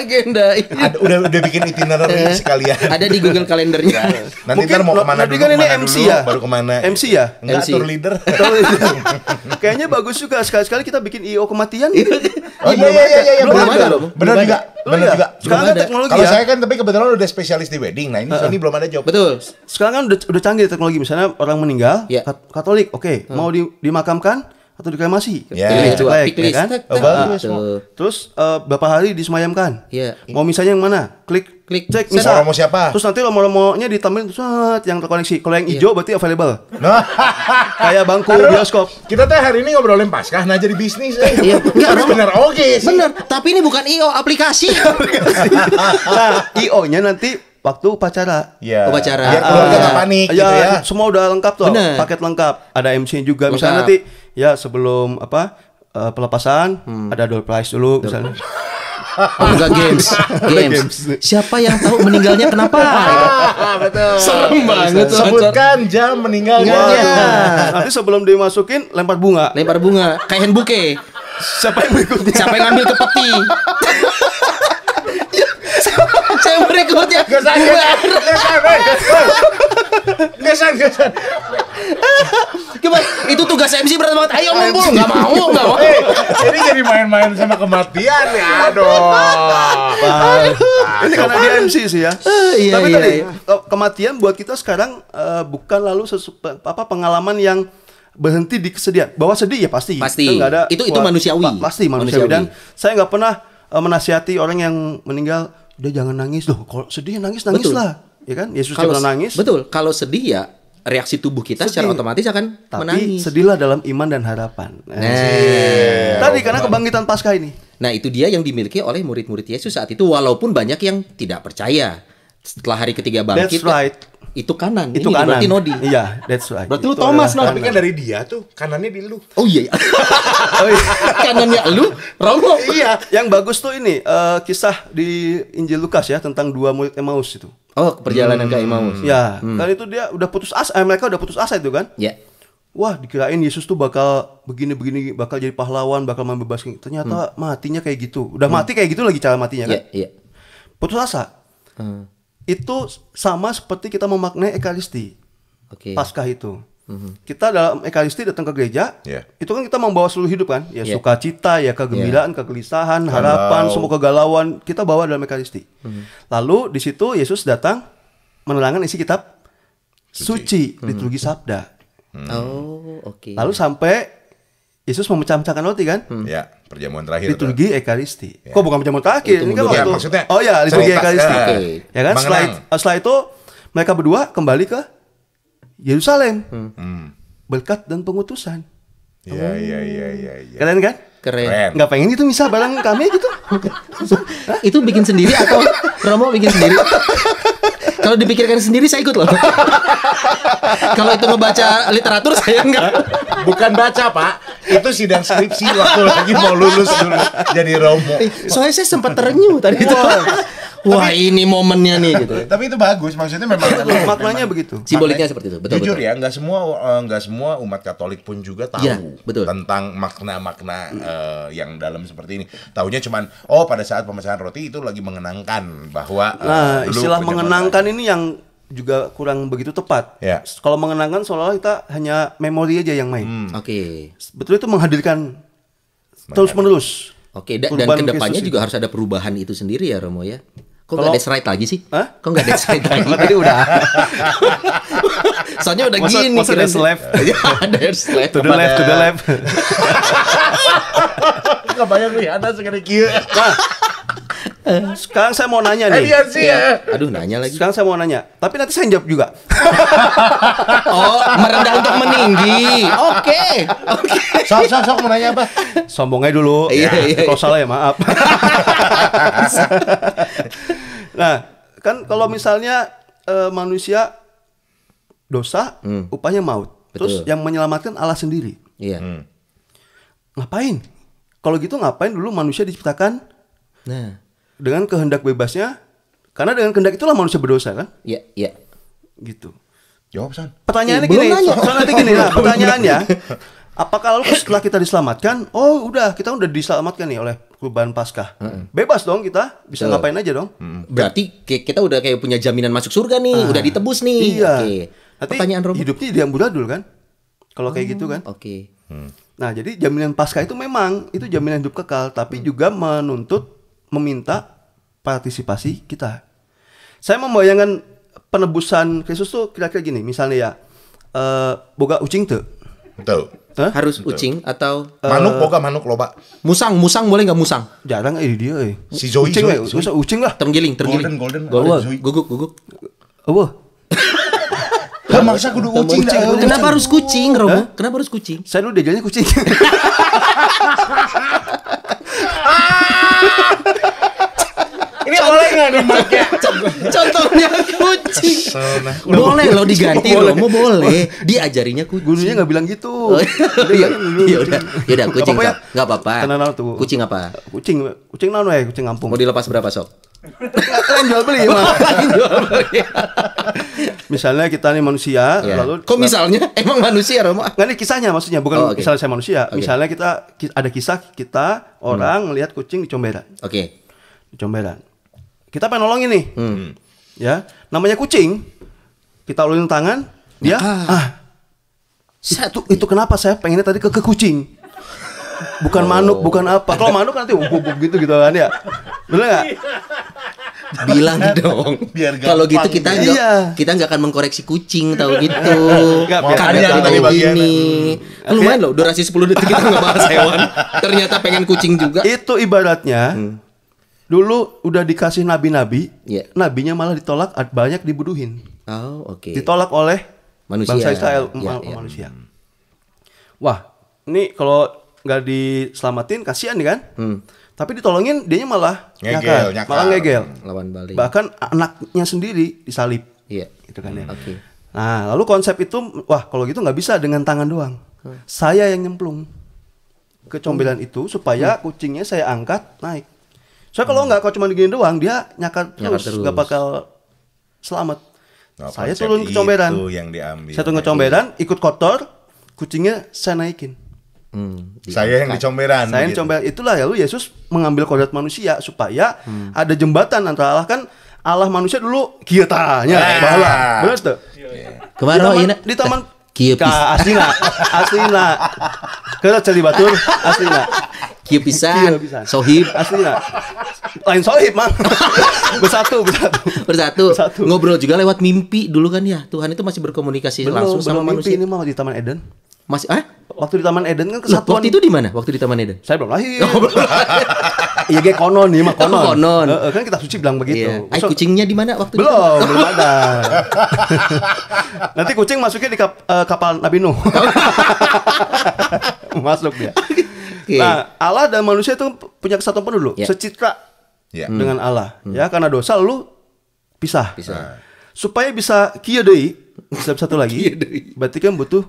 B: agenda. Iya. Ada, udah udah bikin itinerary iya. sekalian. Ada di Google kalendernya. Iya. Nanti Mungkin, ntar mau kemana dulu, kan ini MC dulu, ya? baru kemana. MC ya?
A: Enggak, MC. tour leader. Kayaknya bagus juga. Sekali-sekali kita bikin IO kematian. Gitu.
B: oh iya, iya, iya, iya. Belum ada. Benar juga. Benar juga. Sekarang kan teknologi Kalau ya. saya kan tapi kebetulan udah
A: spesialis di wedding. Nah ini ini belum ada jawab. Betul. Sekarang kan udah, udah canggih teknologi. Misalnya orang meninggal, Katolik, oke. Mau dimakamkan, atau deklamasi. Yeah. Pilih jelek, iya. pilih ya kan? Oh, Terus uh, berapa hari disemayamkan? Iya. Yeah. Mau misalnya yang mana? Klik klik cek misal mau siapa terus nanti romo-romonya ditambahin set yang terkoneksi kalau yang iya. hijau yeah. berarti available nah.
B: kayak bangku Aduh, bioskop kita teh hari ini ngobrolin paskah nah jadi bisnis eh. iya. Enggak, bener oke okay, sih bener tapi ini bukan io aplikasi nah io nya nanti
A: waktu upacara. Iya. Yeah. Upacara. Biar keluarga uh, panik ya, gitu ya. Semua udah lengkap tuh. Bener. Paket lengkap. Ada MC juga. Misalnya nanti ya sebelum apa uh, pelepasan hmm. ada door prize dulu door misalnya.
B: Oh, enggak games. games. games. Siapa yang tahu meninggalnya kenapa? Ah, betul. Serem banget. Sebutkan jam meninggalnya. Iya.
A: Nanti sebelum dimasukin lempar bunga. Lempar bunga kayak hand bouquet. Siapa yang berikutnya? Siapa yang ngambil ke peti? saya berikutnya gesan
C: gesan gesan gesan Coba itu tugas MC berat banget. Ayo ngumpul, nggak mau, nggak mau.
B: ini eh, jadi main-main sama kematian ya, aduh. Ini karena dia MC sih ya. Eh, iya, Tapi iya, tadi iya.
A: Eh, kematian buat kita sekarang bukan lalu apa pengalaman yang berhenti di kesedihan. Bahwa sedih ya pasti. Pasti. Itu ada, itu, itu manusiawi. pasti manusiawi. manusiawi. Dan saya nggak pernah menasihati orang yang meninggal udah jangan nangis loh kalau sedih nangis nangis betul. lah
C: ya kan Yesus kalau nangis betul kalau sedih ya reaksi tubuh kita sedih. secara otomatis akan Tapi menangis.
A: sedihlah dalam iman dan harapan. Nah, nah tadi karena kebangkitan pasca ini.
C: Nah, itu dia yang dimiliki oleh murid-murid Yesus saat itu walaupun banyak yang tidak percaya. Setelah hari ketiga bangkit, That's right
B: itu kanan. Itu ini kanan. Berarti Nodi. Iya,
C: that's right. Berarti lu Thomas no.
B: Tapi kan dari dia tuh kanannya di lu.
A: Oh iya. iya. oh, iya. kanannya lu Romo. Iya, yang bagus tuh ini uh, kisah di Injil Lukas ya tentang dua murid Emmaus itu. Oh, perjalanan hmm. ke Emmaus. Ya, hmm. kan itu dia udah putus asa, eh, mereka udah putus asa itu kan? Iya. Yeah. Wah, dikirain Yesus tuh bakal begini-begini, bakal jadi pahlawan, bakal membebaskan. Ternyata hmm. matinya kayak gitu. Udah hmm. mati kayak gitu lagi cara matinya kan? Iya, yeah, iya. Yeah. Putus asa. Hmm itu sama seperti kita memaknai ekaristi. Okay. Paskah itu. Mm-hmm. Kita dalam ekaristi datang ke gereja, yeah. itu kan kita membawa seluruh hidup kan, ya yeah. sukacita, ya kegembiraan, yeah. kegelisahan, harapan, semua kegalauan kita bawa dalam ekaristi. Mm-hmm. Lalu di situ Yesus datang menerangkan isi kitab suci, suci mm-hmm. sabda.
B: Mm. Oh, Okay. Lalu
A: sampai Yesus memecah-mecahkan roti kan? Hmm. Ya,
B: perjamuan terakhir.
A: Liturgi itu. Ekaristi. Ya. Kok bukan perjamuan terakhir? ini kan waktu, maksudnya. Oh ya, liturgi cerita, Ekaristi. Ya, okay. Ya kan? Setelah, setelah itu mereka berdua kembali ke Yerusalem. Hmm. hmm. Berkat dan pengutusan. Iya, iya, iya, iya, iya. Keren kan? Keren. Gak pengen itu misal barang kami gitu. itu bikin sendiri atau Romo bikin sendiri?
C: Kalau dipikirkan sendiri saya ikut loh. Kalau itu ngebaca literatur
B: saya enggak. Bukan baca, Pak itu sidang skripsi waktu lagi mau lulus dulu jadi romo. Eh,
C: soalnya saya sempat terenyuh tadi itu.
B: Wah tapi, ini momennya nih gitu. tapi itu bagus maksudnya memang maknanya begitu. Simboliknya seperti itu. Betul, jujur betul. ya nggak semua eh, nggak semua umat Katolik pun juga tahu ya, betul. tentang makna-makna uh, yang dalam seperti ini. Tahunya cuman oh pada saat pemesanan roti itu lagi mengenangkan bahwa uh, nah, istilah mengenangkan
A: ini yang juga kurang begitu tepat. Yeah. Kalau mengenangkan seolah-olah kita hanya memori aja yang main. Hmm. Oke. Okay. Betul itu menghadirkan terus menerus.
C: Oke, da dan kedepannya juga itu. harus ada perubahan itu sendiri ya Romo ya. Kok gak ada right lagi sih? Hah? Kok gak ada right lagi? Tadi udah. Soalnya udah masa, gini. Masa kira ya, Ada left? Ya, that's left. To the left, to the left.
B: Gak banyak lu ya, ada sekali
A: Eh, sekarang saya mau nanya nih. ya. Iya. Aduh, nanya lagi. Sekarang saya mau nanya. Tapi nanti saya jawab juga.
B: oh, merendah untuk meninggi. Oke. Oke. Okay. Sok, sok, sok mau nanya apa?
A: Sombongnya dulu. Iya, ya, iya. Kalau iya. salah ya maaf. nah, kan kalau misalnya uh, manusia dosa, hmm. upahnya maut. Terus yang menyelamatkan Allah sendiri. Iya. Hmm. Ngapain? Kalau gitu ngapain dulu manusia diciptakan? Nah dengan kehendak bebasnya karena dengan kehendak itulah manusia berdosa kan? Iya, iya. Gitu. Jawab San. Pertanyaannya eh, gini, soal nanti gini lah, pertanyaannya apakah lalu setelah kita diselamatkan, oh udah kita udah diselamatkan nih oleh kurban pasca, Bebas dong kita, bisa ngapain aja dong. Berarti kita udah kayak punya jaminan masuk surga nih, ah, udah ditebus nih. Iya. Okay. Nanti Pertanyaan Romo. hidupnya dulu kan? Kalau kayak oh, gitu kan. Oke. Okay. Hmm. Nah, jadi jaminan pasca itu memang itu jaminan hidup kekal, tapi hmm. juga menuntut meminta partisipasi kita. Saya membayangkan penebusan Kristus tuh kira-kira gini, misalnya ya, uh, boga ucing tuh. Betul. Huh? Harus Betul. ucing atau uh, manuk eh, boga manuk loba. Musang, musang boleh nggak musang? Jarang eh dia eh. Si Zoe, ucing, Zoe, Zoe. Zoe. ucing lah. Tergiling, tergiling. Golden, golden. golden guguk, guguk. Apa?
C: Lah masa kudu kucing. ucing. Kenapa harus kucing, Romo? Huh? Kenapa harus kucing? Saya dulu jadi kucing. Ah! boleh nggak dipakai? Contohnya kucing.
B: Nah, boleh lo diganti lo, mau boleh.
C: Diajarinya kucing. Gurunya nggak
A: bilang gitu. Oh, iya. Iya, iya udah, ya udah kucing nggak apa-apa. Kucing apa? Kucing, kucing nano ya, kucing kampung. Mau dilepas berapa sob? Kalian jual beli mah. misalnya kita nih manusia, yeah. lalu kok misalnya emang manusia Romo? Nggak nih kisahnya maksudnya bukan oh, okay. misalnya saya manusia. Okay. Misalnya kita ada kisah kita orang hmm. kucing di comberan. Oke. Okay. Di comberan. Kita pengen nolongin nih. Hmm. Ya, namanya kucing. Kita ulurin tangan, dia ya. nah, ah. ah. Itu, itu kenapa saya pengennya tadi ke, ke kucing. Bukan oh. manuk, bukan apa. Kalau manuk nanti bubuk gitu gitu kan ya. Bener gak? bilang dong. Biar Kalau
C: gitu kita gitu. nggak iya. kita nggak akan mengkoreksi kucing tau gitu. karena kita tahu ini
A: Hmm. Lumayan loh durasi 10 detik kita bahas hewan. Ternyata pengen kucing juga. Itu ibaratnya hmm Dulu udah dikasih nabi-nabi, yeah. nabinya malah ditolak, banyak dibuduhin. Oh, oke. Okay. Ditolak oleh manusia. bangsa Israel, yeah, iya, ma
B: yeah. manusia. Hmm.
A: Wah, ini kalau nggak diselamatin kasihan nih kan? Hmm. Tapi ditolongin, dia malah ngegel, nyakar, nyakar. malah ngegel.
C: Lawan balik. Bahkan
A: anaknya sendiri disalib. Iya. Yeah. Gitu kan ya. Hmm, oke. Okay. Nah, lalu konsep itu, wah kalau gitu nggak bisa dengan tangan doang. Hmm. Saya yang nyemplung ke combelan hmm. itu supaya hmm. kucingnya saya angkat naik hmm. kalau enggak nggak kau cuma digini doang, dia nyakat, nyakat terus, nggak bakal selamat.
B: Nah, saya turun ke comberan. yang diambil. Saya turun ke comberan, ikut
A: kotor, kucingnya saya naikin.
B: Hmm, saya yang di comberan. Saya yang gitu.
A: comberan. Itulah ya lu Yesus mengambil kodrat manusia supaya hmm. ada jembatan antara Allah kan Allah manusia dulu
B: kiatanya. ah. bala. Benar iya, tuh? Yeah. Kemarin di taman, di taman asli lah, Aslina,
A: aslina. Kalau jadi batur, aslina. Kieu pisan. Sohib. Aslina. Lain sohib, mah Bersatu, bersatu. Bersatu. Bersatu.
C: Ngobrol juga lewat mimpi dulu kan ya. Tuhan itu masih berkomunikasi belum, langsung belum sama mimpi. manusia. Ini mau di Taman Eden.
A: Masih eh? Waktu di Taman Eden kan kesatuan. Loh, waktu itu di mana? Waktu di Taman Eden. Saya belum lahir. Oh, belum lahir. Iya kayak konon nih iya mah konon. konon. E, kan kita suci bilang begitu. Iya. Ay, kucingnya di mana waktu belum, itu? Belum, belum ada. Nanti kucing masuknya di kap, uh, kapal Nabi Nuh. Masuk dia. Okay. Nah, Allah dan manusia itu punya kesatuan penuh dulu, yeah. secitra yeah. Hmm. dengan Allah, hmm. ya karena dosa lu pisah. Pisah. Nah. Supaya bisa kia bisa satu lagi. berarti kan butuh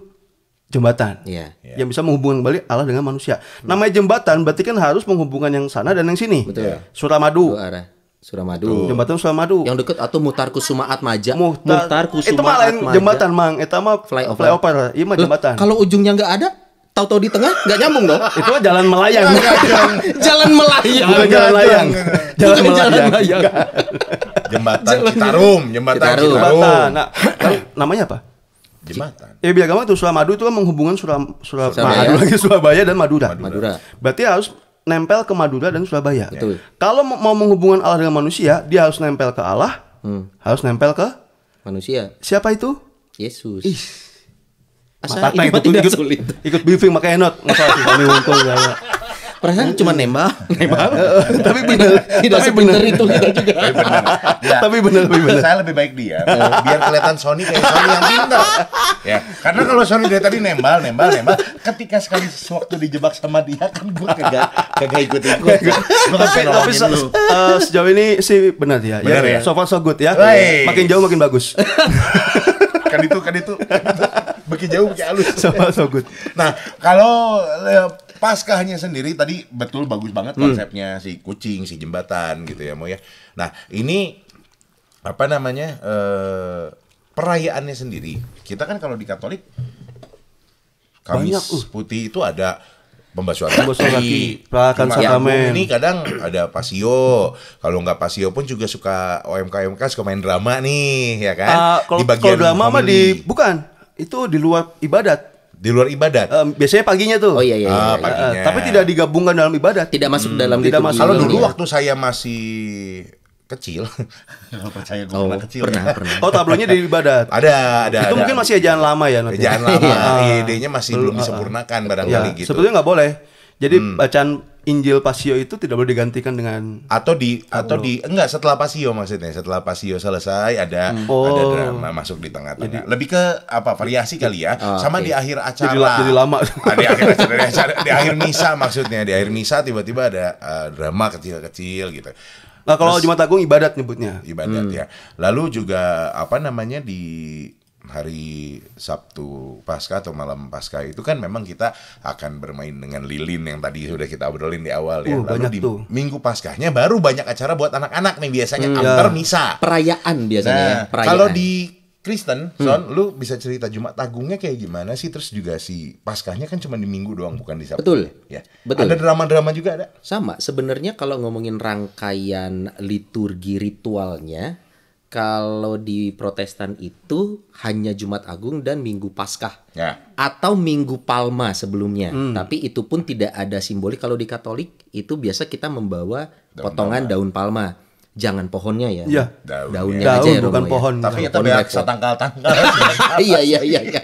A: jembatan yeah. Yeah. yang bisa menghubungkan kembali Allah dengan manusia. Hmm. Namanya jembatan berarti kan harus menghubungkan yang sana dan yang sini. Betul. Yeah. Suramadu. Dua arah. Suramadu. Betul. Jembatan Suramadu. Yang dekat atau Mutar Kusuma Atmaja. Muhtar, Muhtar Kusuma Itu malah jembatan, Mang. Itu mah flyover. flyover. Iya mah jembatan. Loh, kalau ujungnya nggak ada, tahu-tahu di tengah nggak nyambung dong. Itu mah jalan melayang. jalan
B: melayang. Bukan jalan Jalan melayang. Jalan melayang. Jembatan Citarum, jembatan Citarum. Nah, kan namanya apa? jembatan.
A: Ya biar gampang itu Suramadu itu kan menghubungkan Suram, Suram, Surabaya. Madu lagi Surabaya dan Madura. Madura. Berarti harus nempel ke Madura dan Surabaya. Betul. Kalau mau menghubungkan Allah dengan manusia, dia harus nempel ke Allah, hmm. harus nempel ke manusia. Siapa itu?
C: Yesus. Ih.
A: Masa itu tidak ikut, sulit. Ikut briefing makanya not. Nggak salah kami untung. Perasaan cuma iya. nembak, iya. nembak.
B: tapi benar, tidak sebenar itu kita juga. Tapi benar, iya. tapi benar. Saya lebih baik dia, biar kelihatan Sony kayak Sony yang pintar. Ya, karena kalau Sony dari tadi nembal, nembal, nembal, ketika sekali sewaktu dijebak sama dia kan gue kagak kagak ikut ikut. Kan tapi eh,
A: sejauh ini sih benar ya. Benar ya. ya. So far so good ya. Makin jauh
B: makin bagus. kan itu kan itu. Makin jauh makin halus. So so good. Nah, kalau eh, Paskahnya sendiri tadi betul bagus banget hmm. konsepnya si kucing, si jembatan gitu ya mau ya. Nah, ini apa namanya? Eh perayaannya sendiri. Kita kan kalau di Katolik Kamis Banyak, uh. putih itu ada pembasuhan kaki, perakan sakramen. Ini kadang ada pasio. Kalau nggak pasio pun juga suka OMK OMK suka main drama nih, ya kan? Uh, kalau, di bagian kalau drama mah di
A: bukan, itu di luar ibadat. Di luar ibadat. Um, biasanya paginya tuh. Oh iya iya. iya ah, iya, iya. Paginya. tapi tidak digabungkan dalam ibadat. Tidak masuk hmm, dalam tidak masuk. Kalau dulu iya.
B: waktu saya masih kecil. Kalau percaya gue oh, kecil. Pernah, ya. pernah. Oh, tablonya di ibadat. ada, ada. Itu ada. mungkin masih ajaan lama ya nanti. Ajaan ya? lama, ah. nya masih belum ah, ah. disempurnakan barangkali ya, gitu. Sebetulnya nggak boleh. Jadi hmm. bacaan Injil Pasio itu tidak boleh digantikan dengan atau di atau di enggak setelah Pasio maksudnya setelah Pasio selesai ada hmm. oh. ada drama masuk di tengah-tengah lebih ke apa variasi kali ya ah, sama okay. di akhir acara jadi, jadi lama ah, di akhir acara, di, acara, di akhir misa maksudnya di akhir misa tiba-tiba ada uh, drama kecil-kecil gitu Nah, kalau Terus, Jumat Agung ibadat nyebutnya. Ibadat hmm. ya. Lalu juga apa namanya di hari Sabtu Pasca atau malam Pasca itu kan memang kita akan bermain dengan lilin yang tadi sudah kita obrolin di awal ya. uh, ya. Lalu banyak di tuh. minggu Paskahnya baru banyak acara buat anak-anak nih biasanya hmm, antar iya. misa. Perayaan biasanya ya, nah, ya. Perayaan. Kalau di Kristen, hmm. Son, hmm. lu bisa cerita Jumat tagungnya kayak gimana sih? Terus juga si Paskahnya kan cuma di Minggu doang, bukan di Sabtu. Betul. Ya. Betul. Ada drama-drama juga ada. Sama. Sebenarnya
C: kalau ngomongin rangkaian liturgi ritualnya, kalau di Protestan itu hanya Jumat Agung dan Minggu Paskah ya. atau Minggu Palma sebelumnya. Hmm. Tapi itu pun tidak ada simbolik. Kalau di Katolik itu biasa kita membawa daun potongan palma. daun palma. Jangan pohonnya ya. ya. Daun, daunnya daun, aja ya, bukan ya. pohon. Tapi ya tapi bisa tangkal-tangkal. iya, iya, iya, iya.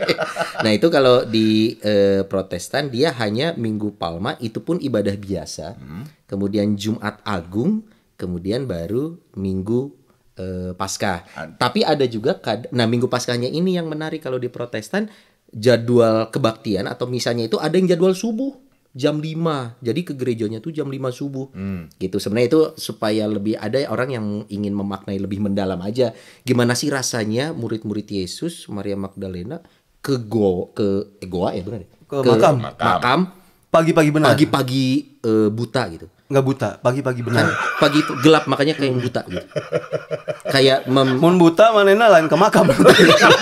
C: Nah, itu kalau di eh, Protestan dia hanya Minggu Palma itu pun ibadah biasa. Hmm. Kemudian Jumat Agung, kemudian baru Minggu uh, eh, Paskah. Tapi ada juga kad nah Minggu Paskahnya ini yang menarik kalau di Protestan jadwal kebaktian atau misalnya itu ada yang jadwal subuh jam 5. Jadi ke gerejanya tuh jam 5 subuh. Hmm. Gitu. Sebenarnya itu supaya lebih ada orang yang ingin memaknai lebih mendalam aja gimana sih rasanya murid-murid Yesus, Maria Magdalena ke go ke eh, goa ya benar ya? Ke, ke makam. makam. Pagi-pagi benar. Pagi-pagi uh, buta gitu nggak buta pagi-pagi benar kan pagi itu gelap makanya kayak buta gitu. kayak mem mau buta mana lain ke makam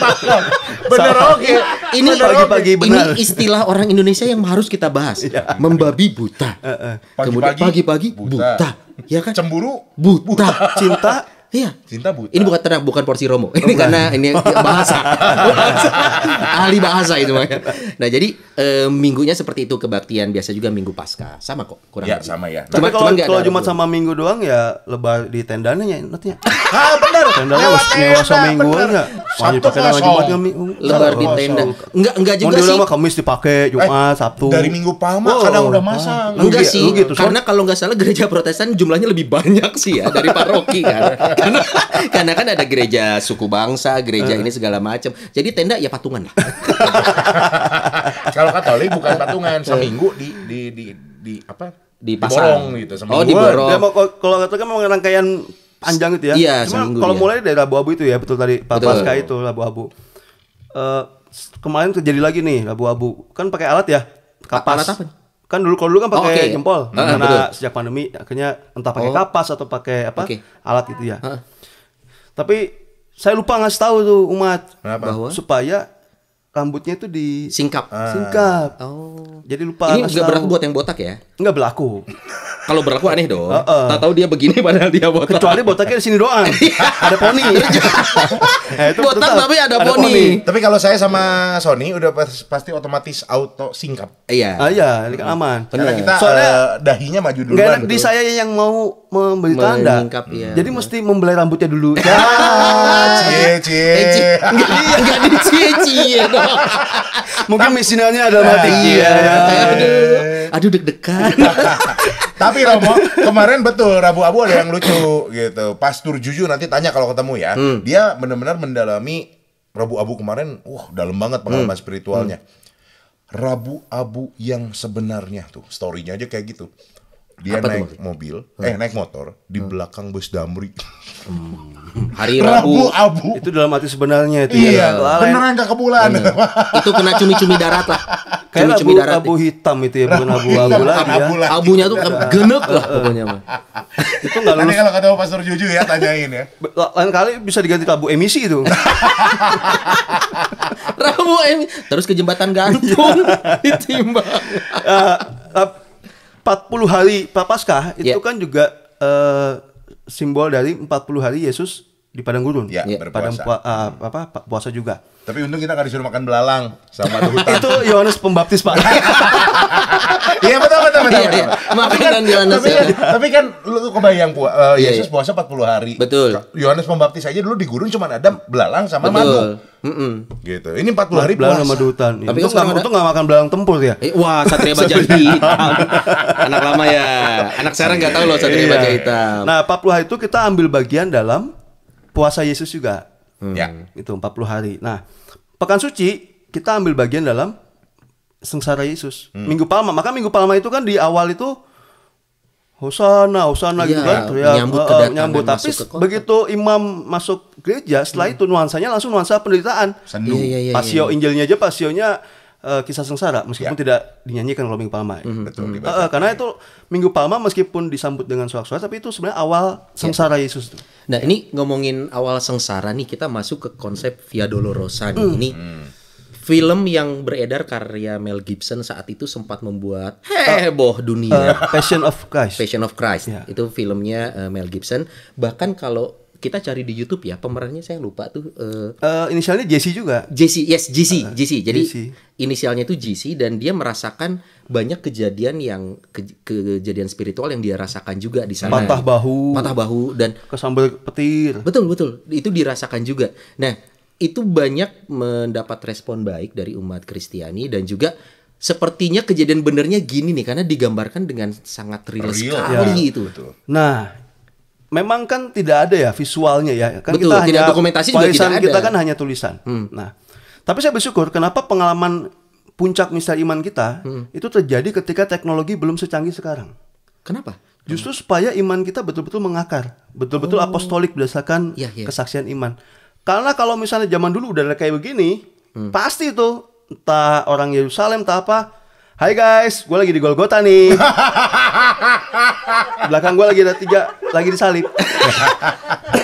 B: bener oke okay. ini pagi-pagi benar ini
C: istilah orang Indonesia yang harus kita bahas ya. membabi buta
A: pagi-pagi,
C: kemudian pagi-pagi buta. buta
B: ya kan cemburu
C: buta, buta. cinta Iya. Cinta buta. Ini bukan tenang, bukan porsi Romo. Oh, ini oh, karena ini bahasa. bahasa. Ahli bahasa itu makanya. Nah, jadi e, minggunya seperti itu kebaktian biasa juga minggu pasca. Sama kok, kurang Ya, lebih. sama ya. Cuma, Tapi kalau kalau Jumat
A: sama Minggu doang ya lebar di tendanya ya nantinya. ah, benar. Tendanya harus nyewa sama Minggu enggak? Wajib pakai tanggal Jumat enggak kan, Minggu. Oh, lebar di tenda. Enggak enggak juga sih. Mau Kamis dipakai eh, Jumat, Sabtu. Dari Minggu pama oh, kadang udah masang. Enggak sih. Gitu, karena kalau nggak salah gereja
C: Protestan jumlahnya lebih banyak sih ya dari paroki kan karena karena kan ada gereja suku bangsa gereja ini segala macam jadi tenda ya patungan lah
A: kalau Katolik bukan patungan seminggu
B: di di di, di apa dipasang diborong gitu seminggu. oh di dia
A: kalau Katolik kan mau rangkaian panjang itu ya iya, Cuma kalau mulai dari labu-abu itu ya betul tadi Pak pasca itu labu-abu uh, eh, kemarin terjadi lagi nih labu-abu kan pakai alat ya kapas alat apa kan dulu kalau dulu kan pakai oh, okay. jempol uh, karena betul. sejak pandemi akhirnya entah pakai oh. kapas atau pakai apa okay. alat itu ya. Uh. Tapi saya lupa ngasih tahu tuh umat Kenapa? bahwa supaya rambutnya itu di singkap. Ah. Singkap. Oh. Jadi lupa. Ini nggak berlaku buat yang botak ya? Nggak berlaku. Kalau berlaku aneh dong. Uh -uh. Tak tahu dia begini padahal dia botak. Kecuali botaknya di sini doang. Iya. ada poni.
B: nah, itu botak tetap. tapi ada, ada poni. Tapi kalau saya sama Sony udah pasti otomatis auto singkap. Iya. Ah, iya, ini kan aman. Karena iya. kita Soalnya, uh, dahinya maju dulu. Gak di saya
A: yang mau memberi tanda. iya. Jadi mesti membelai rambutnya dulu. Ya, cie cie. Enggak eh, di cie cie. Mungkin misinalnya adalah mati. Iya, iya. iya.
B: Aduh, aduh deg-degan. Tapi Romo, kemarin betul Rabu Abu ada yang lucu gitu. Pastur Juju nanti tanya kalau ketemu ya. Hmm. Dia benar-benar mendalami Rabu Abu kemarin, wah dalam banget pengalaman hmm. spiritualnya. Hmm. Rabu Abu yang sebenarnya tuh, storynya aja kayak gitu dia Apa naik itu? mobil, hmm. eh naik motor di hmm. belakang bus Damri. Hmm. Hari Rabu, Rabu Abu. Itu dalam hati sebenarnya itu ya. iya, ya. Beneran ke bulan. Hmm. itu kena cumi-cumi darat lah.
A: Kayak cumi, -cumi abu, darat. Abu ya. hitam itu ya, bukan abu abu lagi ya. Abu lagi. Abunya tuh kan genep lah pokoknya mah. itu enggak lulus. kalau kata Pastor Juju ya tanyain ya. Lain kali bisa diganti abu emisi itu. Rabu emisi. Terus ke jembatan gantung ditimbang. Uh, 40 hari Prapaskah itu yeah. kan juga uh, simbol dari 40 hari Yesus di padang gurun. Ya, ya. Padang
B: pua, uh, apa puasa juga. Tapi untung kita nggak disuruh makan belalang sama di itu Yohanes Pembaptis, Pak. Iya betul betul betul. Iya, betul. Iya. Makanan Yohanes. Tapi, kan, tapi kan lu tuh kebayang pu uh, Yesus puasa 40 hari. Betul. Yohanes Pembaptis aja dulu di gurun cuma ada belalang sama betul. madu. Mm -mm. gitu. Ini 40 hari belalang sama dutan. Tapi kan sekarang itu enggak makan
A: belalang tempur ya? Eh, wah, satria baja hitam.
B: Anak lama ya. Anak sekarang enggak tahu
A: loh satria baja hitam. Nah, 40 hari itu kita ambil bagian dalam puasa Yesus juga. Hmm. Ya. Itu 40 hari. Nah, pekan suci kita ambil bagian dalam sengsara Yesus. Hmm. Minggu Palma. Maka Minggu Palma itu kan di awal itu Hosana, Hosana gitu iya, kan, ya, menyambut, uh, tapi begitu imam masuk gereja, setelah hmm. itu nuansanya langsung nuansa penderitaan. Iya, iya, Pasio Injilnya aja pasionya uh, kisah sengsara meskipun ya. tidak dinyanyikan kalau Minggu Palma. Ya. Hmm. Betul. Hmm. Eh, karena itu Minggu Palma meskipun disambut dengan suara-suara, tapi itu sebenarnya awal ya. sengsara Yesus tuh. Nah, ini ngomongin awal sengsara nih kita
C: masuk ke konsep Via Dolorosa nih. Ini film yang beredar karya Mel Gibson saat itu sempat membuat heboh dunia. Uh, Passion of Christ. Passion of Christ. Yeah. Itu filmnya uh, Mel Gibson. Bahkan kalau kita cari di YouTube ya pemerannya saya lupa tuh. Uh, uh, inisialnya JC juga. JC, yes JC, uh, JC. Jadi JC. inisialnya itu JC dan dia merasakan banyak kejadian yang ke, kejadian spiritual yang dia rasakan juga di sana. Patah bahu. Patah bahu dan kesambel petir. Betul betul, itu dirasakan juga. Nah itu banyak mendapat respon baik dari umat Kristiani dan juga sepertinya kejadian benernya gini nih karena digambarkan dengan sangat real, real. sekali ya. itu.
A: Betul. Nah, memang kan tidak ada ya visualnya ya. Kan Betul, kita tidak hanya dokumentasi juga tidak ada. kita kan hanya tulisan. Hmm. Nah, tapi saya bersyukur kenapa pengalaman puncak misal iman kita hmm. itu terjadi ketika teknologi belum secanggih sekarang. Kenapa? Justru supaya iman kita betul-betul mengakar, betul-betul oh. apostolik berdasarkan ya, ya. kesaksian iman. Karena kalau misalnya zaman dulu udah kayak begini, hmm. pasti itu entah orang Yerusalem entah apa. Hai guys, gue lagi di Golgota nih. Belakang gue lagi ada tiga, lagi disalib.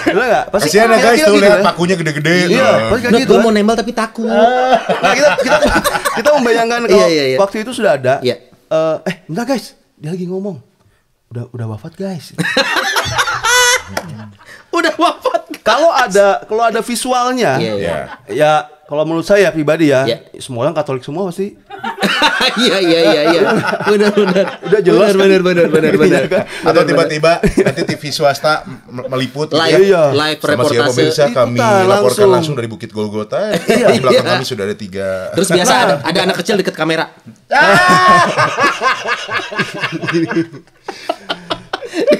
A: Gila gak? Pasti Kasian ya guys, tuh gitu lihat ya. pakunya
B: gede-gede. Iya, gitu. pasti kayak gitu. Gue
A: kan. mau nembal tapi takut. nah, kita, kita, kita membayangkan iya, kalau iya, iya, iya. waktu itu sudah ada. Iya. Uh, eh, eh enggak guys, dia lagi ngomong. Udah udah wafat guys. udah wafat kalau ada kalau ada visualnya yeah, iya. yeah. ya kalau menurut saya pribadi ya yeah. semua orang Katolik semua pasti
B: iya iya iya iya benar benar udah jelas benar kan? benar benar benar iya kan? atau tiba-tiba nanti TV swasta meliput gitu ya. live gitu. live reportase Sama pemirsa kami langsung. laporkan langsung dari Bukit Golgota di belakang kami sudah ada tiga terus biasa nah. ada, ada anak kecil deket kamera
C: ah!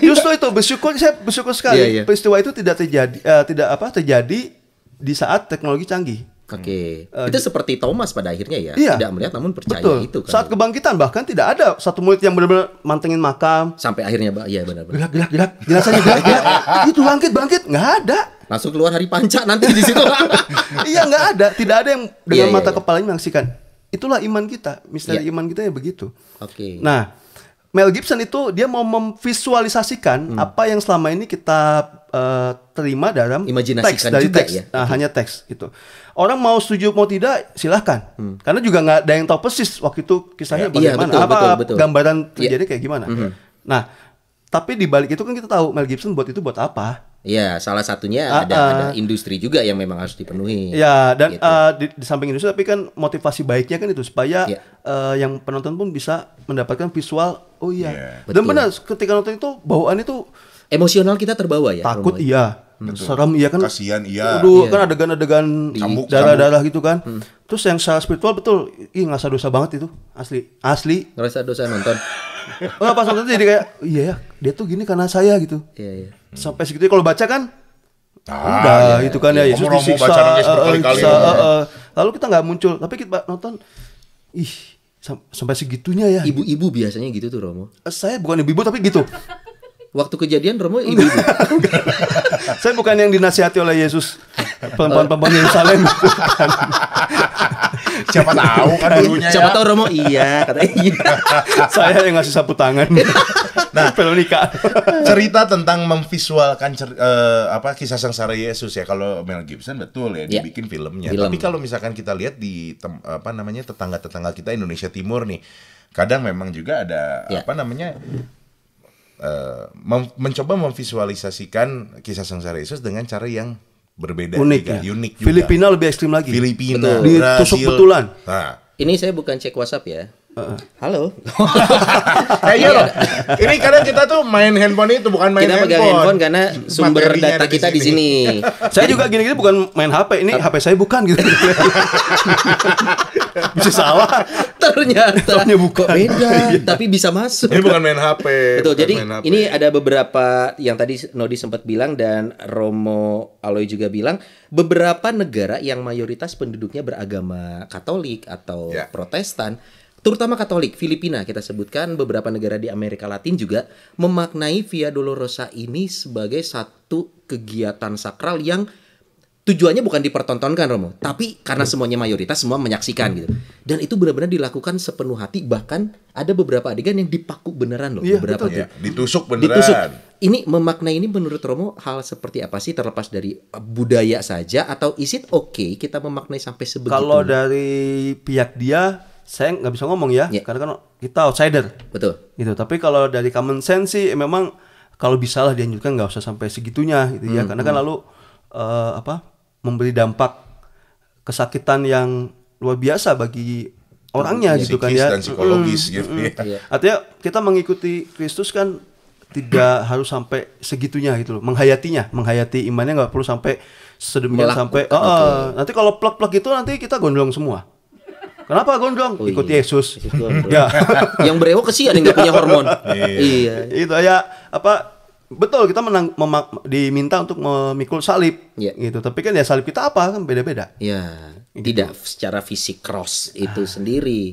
A: Justru itu bersyukur saya bersyukur sekali yeah, yeah. peristiwa itu tidak terjadi uh, tidak apa terjadi di saat teknologi canggih. Oke. Okay. Uh, eh, itu
C: seperti Thomas pada akhirnya ya. Iya. Tidak melihat
A: namun percaya betul. itu kan. Saat kebangkitan bahkan tidak ada satu murid yang benar-benar mantengin makam sampai akhirnya Pak iya benar-benar. Gelak gelak gelak. jenazahnya gelak. gelak. itu bangkit bangkit nggak ada. Langsung keluar hari panca nanti di situ. iya nggak ada, tidak ada yang dengan iya, iya mata iya, kepalanya menyaksikan. Itulah iman kita, misteri iya. iman kita ya begitu. Oke. Okay. Nah, Mel Gibson itu dia mau memvisualisasikan hmm. apa yang selama ini kita uh, terima dalam teks dari teks ya? nah, gitu. hanya teks gitu. Orang mau setuju mau tidak silahkan hmm. karena juga nggak ada yang tahu persis waktu itu kisahnya ya, bagaimana iya, betul, apa betul, betul. gambaran iya. terjadi ya. kayak gimana. Mm -hmm. Nah tapi di balik itu kan kita tahu Mel Gibson buat itu buat apa
C: Ya salah satunya uh, ada, uh, ada industri juga yang memang harus dipenuhi. Ya,
A: dan gitu. uh, di, di samping industri, tapi kan motivasi baiknya kan itu supaya yeah. Iya. uh, yang penonton pun bisa mendapatkan visual. Oh iya, yeah. dan benar ketika nonton itu bawaan itu emosional kita terbawa ya. Takut ya? iya, Betul. serem iya kan kasihan iya aduh iya. kan adegan-adegan darah-darah gitu kan hmm. terus yang secara spiritual betul ih ngerasa dosa banget itu asli asli ngerasa dosa nonton oh pas nonton jadi kayak iya ya dia tuh gini karena saya gitu iya iya sampai segitu kalau baca kan ah, udah iya, iya. itu kan ya iya, Yesus disiksa baca uh, ya. uh, uh, lalu kita nggak muncul tapi kita nonton ih sampai segitunya ya ibu-ibu biasanya gitu tuh Romo eh, saya bukan ibu-ibu tapi gitu Waktu kejadian Romo ibu-ibu. Saya bukan yang dinasihati oleh Yesus pelan perempuan Yerusalem. Siapa tahu kan dulunya Siapa ya. tahu Romo
B: iya kata iya.
A: Saya yang ngasih sapu tangan. nah, Veronica. cerita
B: tentang memvisualkan cer uh, apa kisah sengsara Yesus ya kalau Mel Gibson betul ya yeah. dibikin iya. filmnya. Film. Tapi kalau misalkan kita lihat di apa namanya tetangga-tetangga kita Indonesia Timur nih kadang memang juga ada ya. apa namanya Eh, mem mencoba memvisualisasikan kisah sengsara Yesus dengan cara yang berbeda unik juga, ya. unik juga. Filipina lebih
A: ekstrim lagi. Filipina, Betul. ditusuk betulan.
B: Nah.
C: Ini saya bukan cek WhatsApp ya. Halo. Kayaknya eh, loh. Ini
B: karena kita tuh main handphone itu bukan main kita handphone. handphone karena sumber Materinya data kita di sini.
A: saya juga gini-gini bukan main HP. Ini HP saya bukan gitu. bisa salah
C: ternyata Taunya bukan. kok beda iya. tapi bisa masuk ini bukan
B: main HP betul jadi
C: jadi HP. ini ada beberapa yang tadi Nodi sempat bilang dan Romo Aloy juga bilang beberapa negara yang mayoritas penduduknya beragama Katolik atau yeah. Protestan terutama Katolik, Filipina kita sebutkan beberapa negara di Amerika Latin juga memaknai Via Dolorosa ini sebagai satu kegiatan sakral yang tujuannya bukan dipertontonkan Romo, tapi karena semuanya mayoritas semua menyaksikan gitu. Dan itu benar-benar dilakukan sepenuh hati bahkan ada beberapa adegan yang dipaku beneran loh iya, beberapa betul, ya. ditusuk beneran. Ditusuk. Ini memaknai ini menurut Romo hal seperti apa sih terlepas dari budaya saja atau
A: is it okay kita memaknai sampai sebegitu? Kalau dari pihak dia saya nggak bisa ngomong ya, ya, karena kan kita outsider. Betul. Gitu. Tapi kalau dari common sense sih memang kalau bisalah dianjurkan nggak usah sampai segitunya gitu ya, hmm, karena kan hmm. lalu uh, apa memberi dampak kesakitan yang luar biasa bagi orangnya Psikis gitu kan ya. Dan psikologis mm, gitu Mm, ya. Artinya kita mengikuti Kristus kan tidak harus sampai segitunya gitu loh, menghayatinya, menghayati imannya nggak perlu sampai sedemikian sampai oh, uh, nanti kalau plek-plek itu nanti kita gondrong semua. Kenapa gondrong? Oh, iya. Yesus. Yesus ya. yang berewok kesian yang nggak punya hormon. Iya. iya. Itu ya apa Betul, kita menang, memak, diminta untuk memikul salib, yeah. gitu. Tapi kan ya salib kita apa kan beda-beda.
C: Ya, gitu. tidak secara fisik cross itu ah. sendiri.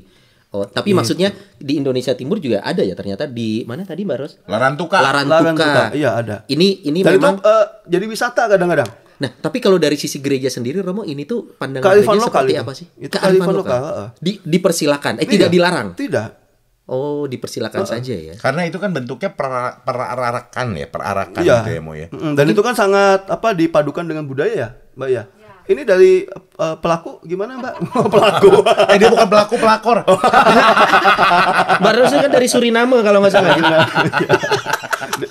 C: Oh, tapi yeah. maksudnya di Indonesia Timur juga ada ya ternyata di mana tadi Mbak Ros? Larantuka. Larantuka. Larantuka. Iya ada. Ini ini Dan memang itu, uh, eh, jadi wisata kadang-kadang. Nah, tapi kalau dari sisi gereja sendiri Romo ini tuh pandangan gereja seperti itu. apa sih? Itu kearifan lokal. lokal. Di, dipersilakan, eh tidak, tidak dilarang.
A: Tidak. Oh, dipersilakan uh, saja ya. Karena itu kan bentuknya per, perarakan ya, perarakan iya. gitu ya, Mo ya. Dan itu kan sangat apa dipadukan dengan budaya ya, Mbak ya. Iya. Ini dari uh, pelaku gimana Mbak? Oh, pelaku. eh dia bukan pelaku pelakor.
B: Oh.
C: Barusan kan dari
A: Suriname kalau nggak salah. Iya.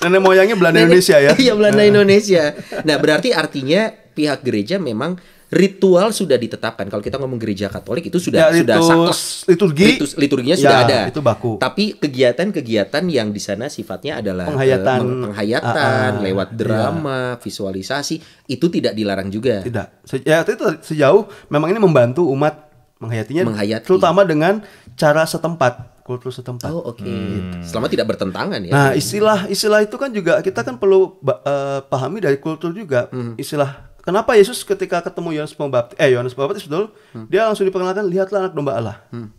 A: Nenek
C: moyangnya Belanda Indonesia ya. Iya Belanda Indonesia. Nah berarti artinya pihak gereja memang ritual sudah ditetapkan. Kalau kita ngomong gereja Katolik itu sudah ya, itu sudah sakos.
A: Liturgi Ritus, liturginya ya, sudah ada. Itu
C: baku. Tapi kegiatan-kegiatan yang di sana sifatnya adalah eh, penghayatan, uh, penghayatan uh, uh, lewat iya. drama, ya. visualisasi itu tidak dilarang juga. Tidak. Se
A: ya itu sejauh memang ini membantu umat menghayatinya Menghayati. terutama dengan cara setempat kultur setempat. Oh oke. Okay. Gitu. Hmm.
C: Selama tidak bertentangan ya. Nah
A: istilah istilah itu kan juga kita kan perlu uh, pahami dari kultur juga hmm. istilah kenapa Yesus ketika ketemu Yohanes Pembaptis, eh Yohanes Pembaptis betul, hmm. dia langsung diperkenalkan lihatlah anak domba Allah. Hmm.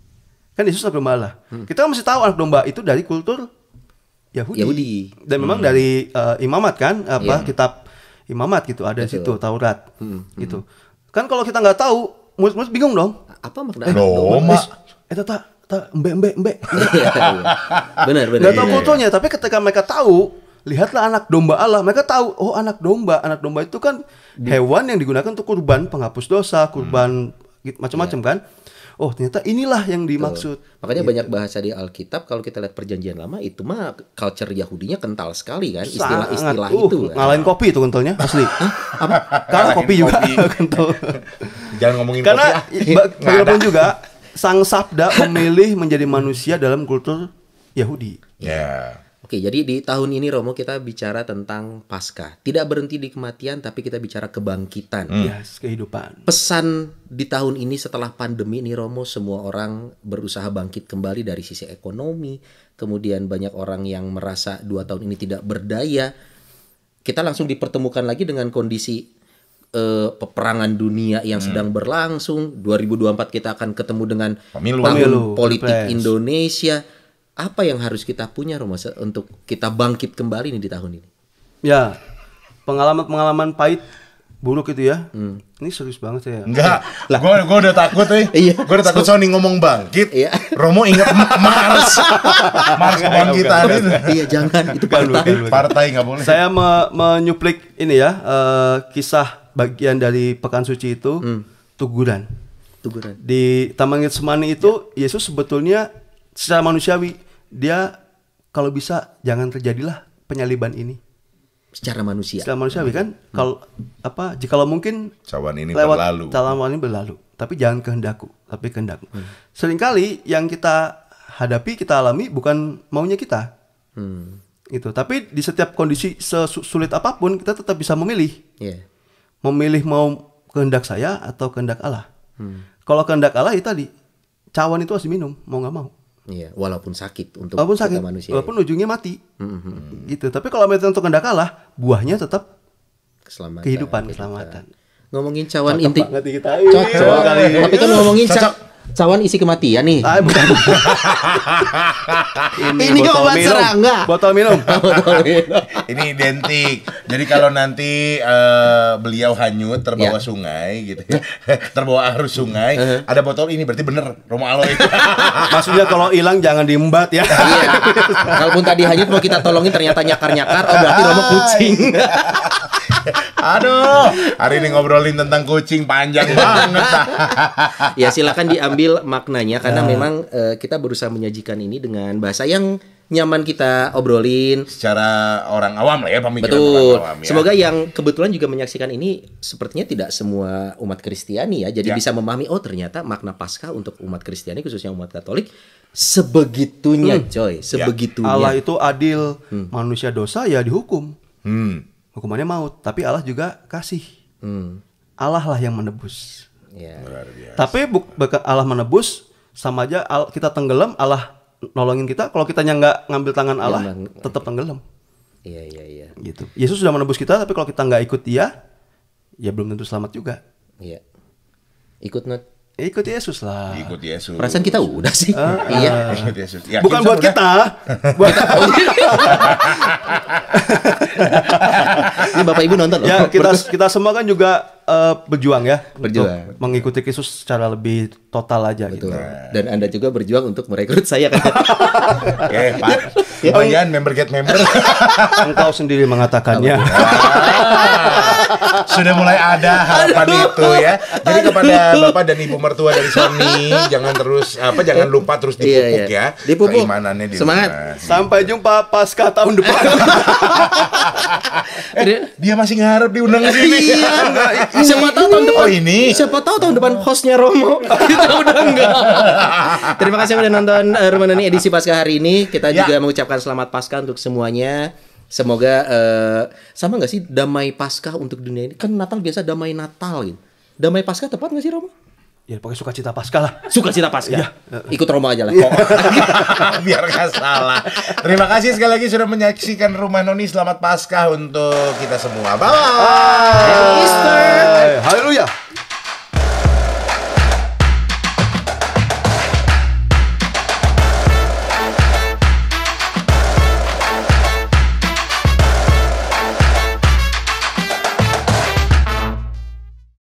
A: Kan Yesus anak domba Allah. Hmm. Kita kan masih tahu anak domba itu dari kultur Yahudi. Yahudi. Dan memang hmm. dari uh, imamat kan apa yeah. kitab imamat gitu ada di situ Taurat. Hmm. Gitu. Hmm. Kan kalau kita nggak tahu, mulut-mulut bingung dong. Apa makna eh, domba? itu eh, eh, tak tak embe embe embe.
B: benar benar. Gak tahu iya, iya. kulturnya,
A: tapi ketika mereka tahu lihatlah anak domba Allah. Mereka tahu, oh anak domba, anak domba itu kan hewan yang digunakan untuk kurban penghapus dosa, kurban hmm. gitu, macam-macam yeah. kan. Oh ternyata inilah yang dimaksud. Tuh.
C: Makanya gitu. banyak bahasa di Alkitab kalau kita lihat perjanjian lama itu mah culture Yahudinya kental sekali kan
A: istilah-istilah uh, itu. Kan? Ngalahin kopi itu kentalnya asli. Karena kopi juga kental. Jangan ngomongin Karena kopi. Karena ah. bagaimanapun juga sang sabda memilih menjadi manusia dalam kultur Yahudi.
C: Ya. Yeah. Oke, jadi di tahun ini Romo kita bicara tentang pasca. Tidak berhenti di kematian tapi kita bicara kebangkitan. Hmm. Yes, kehidupan. Pesan di tahun ini setelah pandemi ini Romo semua orang berusaha bangkit kembali dari sisi ekonomi. Kemudian banyak orang yang merasa dua tahun ini tidak berdaya. Kita langsung dipertemukan lagi dengan kondisi uh, peperangan dunia yang hmm. sedang berlangsung. 2024 kita akan ketemu dengan pemilu, tahun pemilu. politik Pes. Indonesia apa yang harus kita punya Romo untuk kita bangkit kembali nih di tahun ini?
A: Ya, pengalaman-pengalaman pahit buruk itu ya. Hmm. Ini serius
B: banget saya. Enggak. Lah, gua gua udah takut nih. Eh. iya. Gua udah takut Sony ngomong bangkit. Iya. Romo ingat Mars. Mars kebangkitan Iya, jangan. Itu partai. Bukan, bukan. Partai
A: nggak boleh. Saya me menyuplik ini ya, uh, kisah bagian dari pekan suci itu hmm. tuguran. Tuguran. Di Taman Getsemani itu ya. Yesus sebetulnya secara manusiawi dia kalau bisa jangan terjadilah penyaliban ini secara manusia. Secara manusia hmm. kan hmm. kalau apa jika mungkin cawan ini lewat berlalu. Cawan ini berlalu, tapi jangan kehendakku, tapi kehendakku. Hmm. Seringkali yang kita hadapi, kita alami bukan maunya kita. Hmm. Itu. Tapi di setiap kondisi sesulit apapun kita tetap bisa memilih. Yeah. Memilih mau kehendak saya atau kehendak Allah. Hmm. Kalau kehendak Allah itu ya tadi cawan itu harus diminum, mau nggak mau. Iya, walaupun sakit untuk walaupun sakit, kita manusia. Walaupun ujungnya mati. Mm-hmm. Gitu. Tapi kalau metode untuk Anda kalah, buahnya tetap keselamatan. Kehidupan, kehidupan. keselamatan. Ngomongin cawan Cocok inti. Cocok.
C: Cocok. Tapi kan ngomongin Cocok cawan isi kematian nih. Ay, bukan.
B: ini ini obat minum. serangga. Botol minum. botol minum. ini identik. Jadi kalau nanti uh, beliau hanyut terbawa ya. sungai gitu ya. terbawa arus sungai, uh -huh. ada botol ini berarti bener Romo itu Maksudnya kalau hilang jangan diembat ya. Iya. Kalaupun tadi hanyut mau kita tolongin ternyata nyakar-nyakar, oh berarti romo kucing. Aduh, hari ini ngobrolin tentang kucing panjang
C: banget. ya silakan diambil maknanya karena nah. memang uh, kita berusaha menyajikan ini dengan bahasa yang nyaman kita obrolin secara orang
B: awam lah ya pemikiran Betul. orang awam ya. Semoga
C: yang kebetulan juga menyaksikan ini sepertinya tidak semua umat Kristiani ya. Jadi ya. bisa memahami oh ternyata makna Paskah untuk umat Kristiani khususnya umat Katolik
A: sebegitunya
C: hmm. coy, ya. sebegitunya. Ya. Allah itu
A: adil, hmm. manusia dosa ya dihukum. Hmm hukumannya maut tapi Allah juga kasih hmm. Allah lah yang menebus yeah. tapi Allah menebus sama aja kita tenggelam Allah nolongin kita kalau kita nggak ngambil tangan iya, Allah ya, tetap tenggelam iya iya iya gitu Yesus sudah menebus kita tapi kalau kita nggak ikut dia ya belum tentu selamat juga
B: iya ikut not Eh, ikut Yesus lah. Ikut Yesus. Perasaan kita udah sih. Uh, iya. Ikut Yesus. Ya, Bukan buat kita. buat kita.
A: Ini Bapak Ibu nonton loh. Ya, kita kita semua kan juga uh, berjuang ya. Berjuang. Untuk mengikuti Yesus secara lebih total aja gitu. Betul. gitu. Dan Anda juga berjuang untuk merekrut saya kan.
B: Oke, eh, Pak. Bagian ya. member get member. Engkau
A: sendiri mengatakannya.
B: Sudah mulai ada harapan Aduh. itu ya. Jadi Aduh. kepada bapak dan ibu mertua dari suami jangan terus apa jangan lupa terus iya, dipupuk iya, iya. ya. Dipupuk. Keimanannya di Semangat. Rumah. Gitu. Sampai jumpa pasca tahun depan.
A: eh, dia masih ngarep
B: diundang sih sini. Iya.
A: Siapa tahu tahun depan. Oh,
C: ini. Siapa tahu tahun depan hostnya Romo.
B: Kita udah enggak.
C: Terima kasih sudah nonton Rumah eh, Nani edisi Pasca hari ini. Kita ya. juga mengucapkan selamat Pasca untuk semuanya. Semoga uh, sama nggak sih damai Paskah untuk dunia ini? Kan Natal biasa damai Natal gitu.
B: Damai Paskah tepat nggak sih Romo?
C: Ya pakai cita Paskah lah. Sukacita Paskah. Ya. Ikut Romo aja lah. Ya.
B: Biar nggak salah. Terima kasih sekali lagi sudah menyaksikan Rumah Noni. Selamat Paskah untuk kita semua. Bye bye. Happy Easter. Haleluya.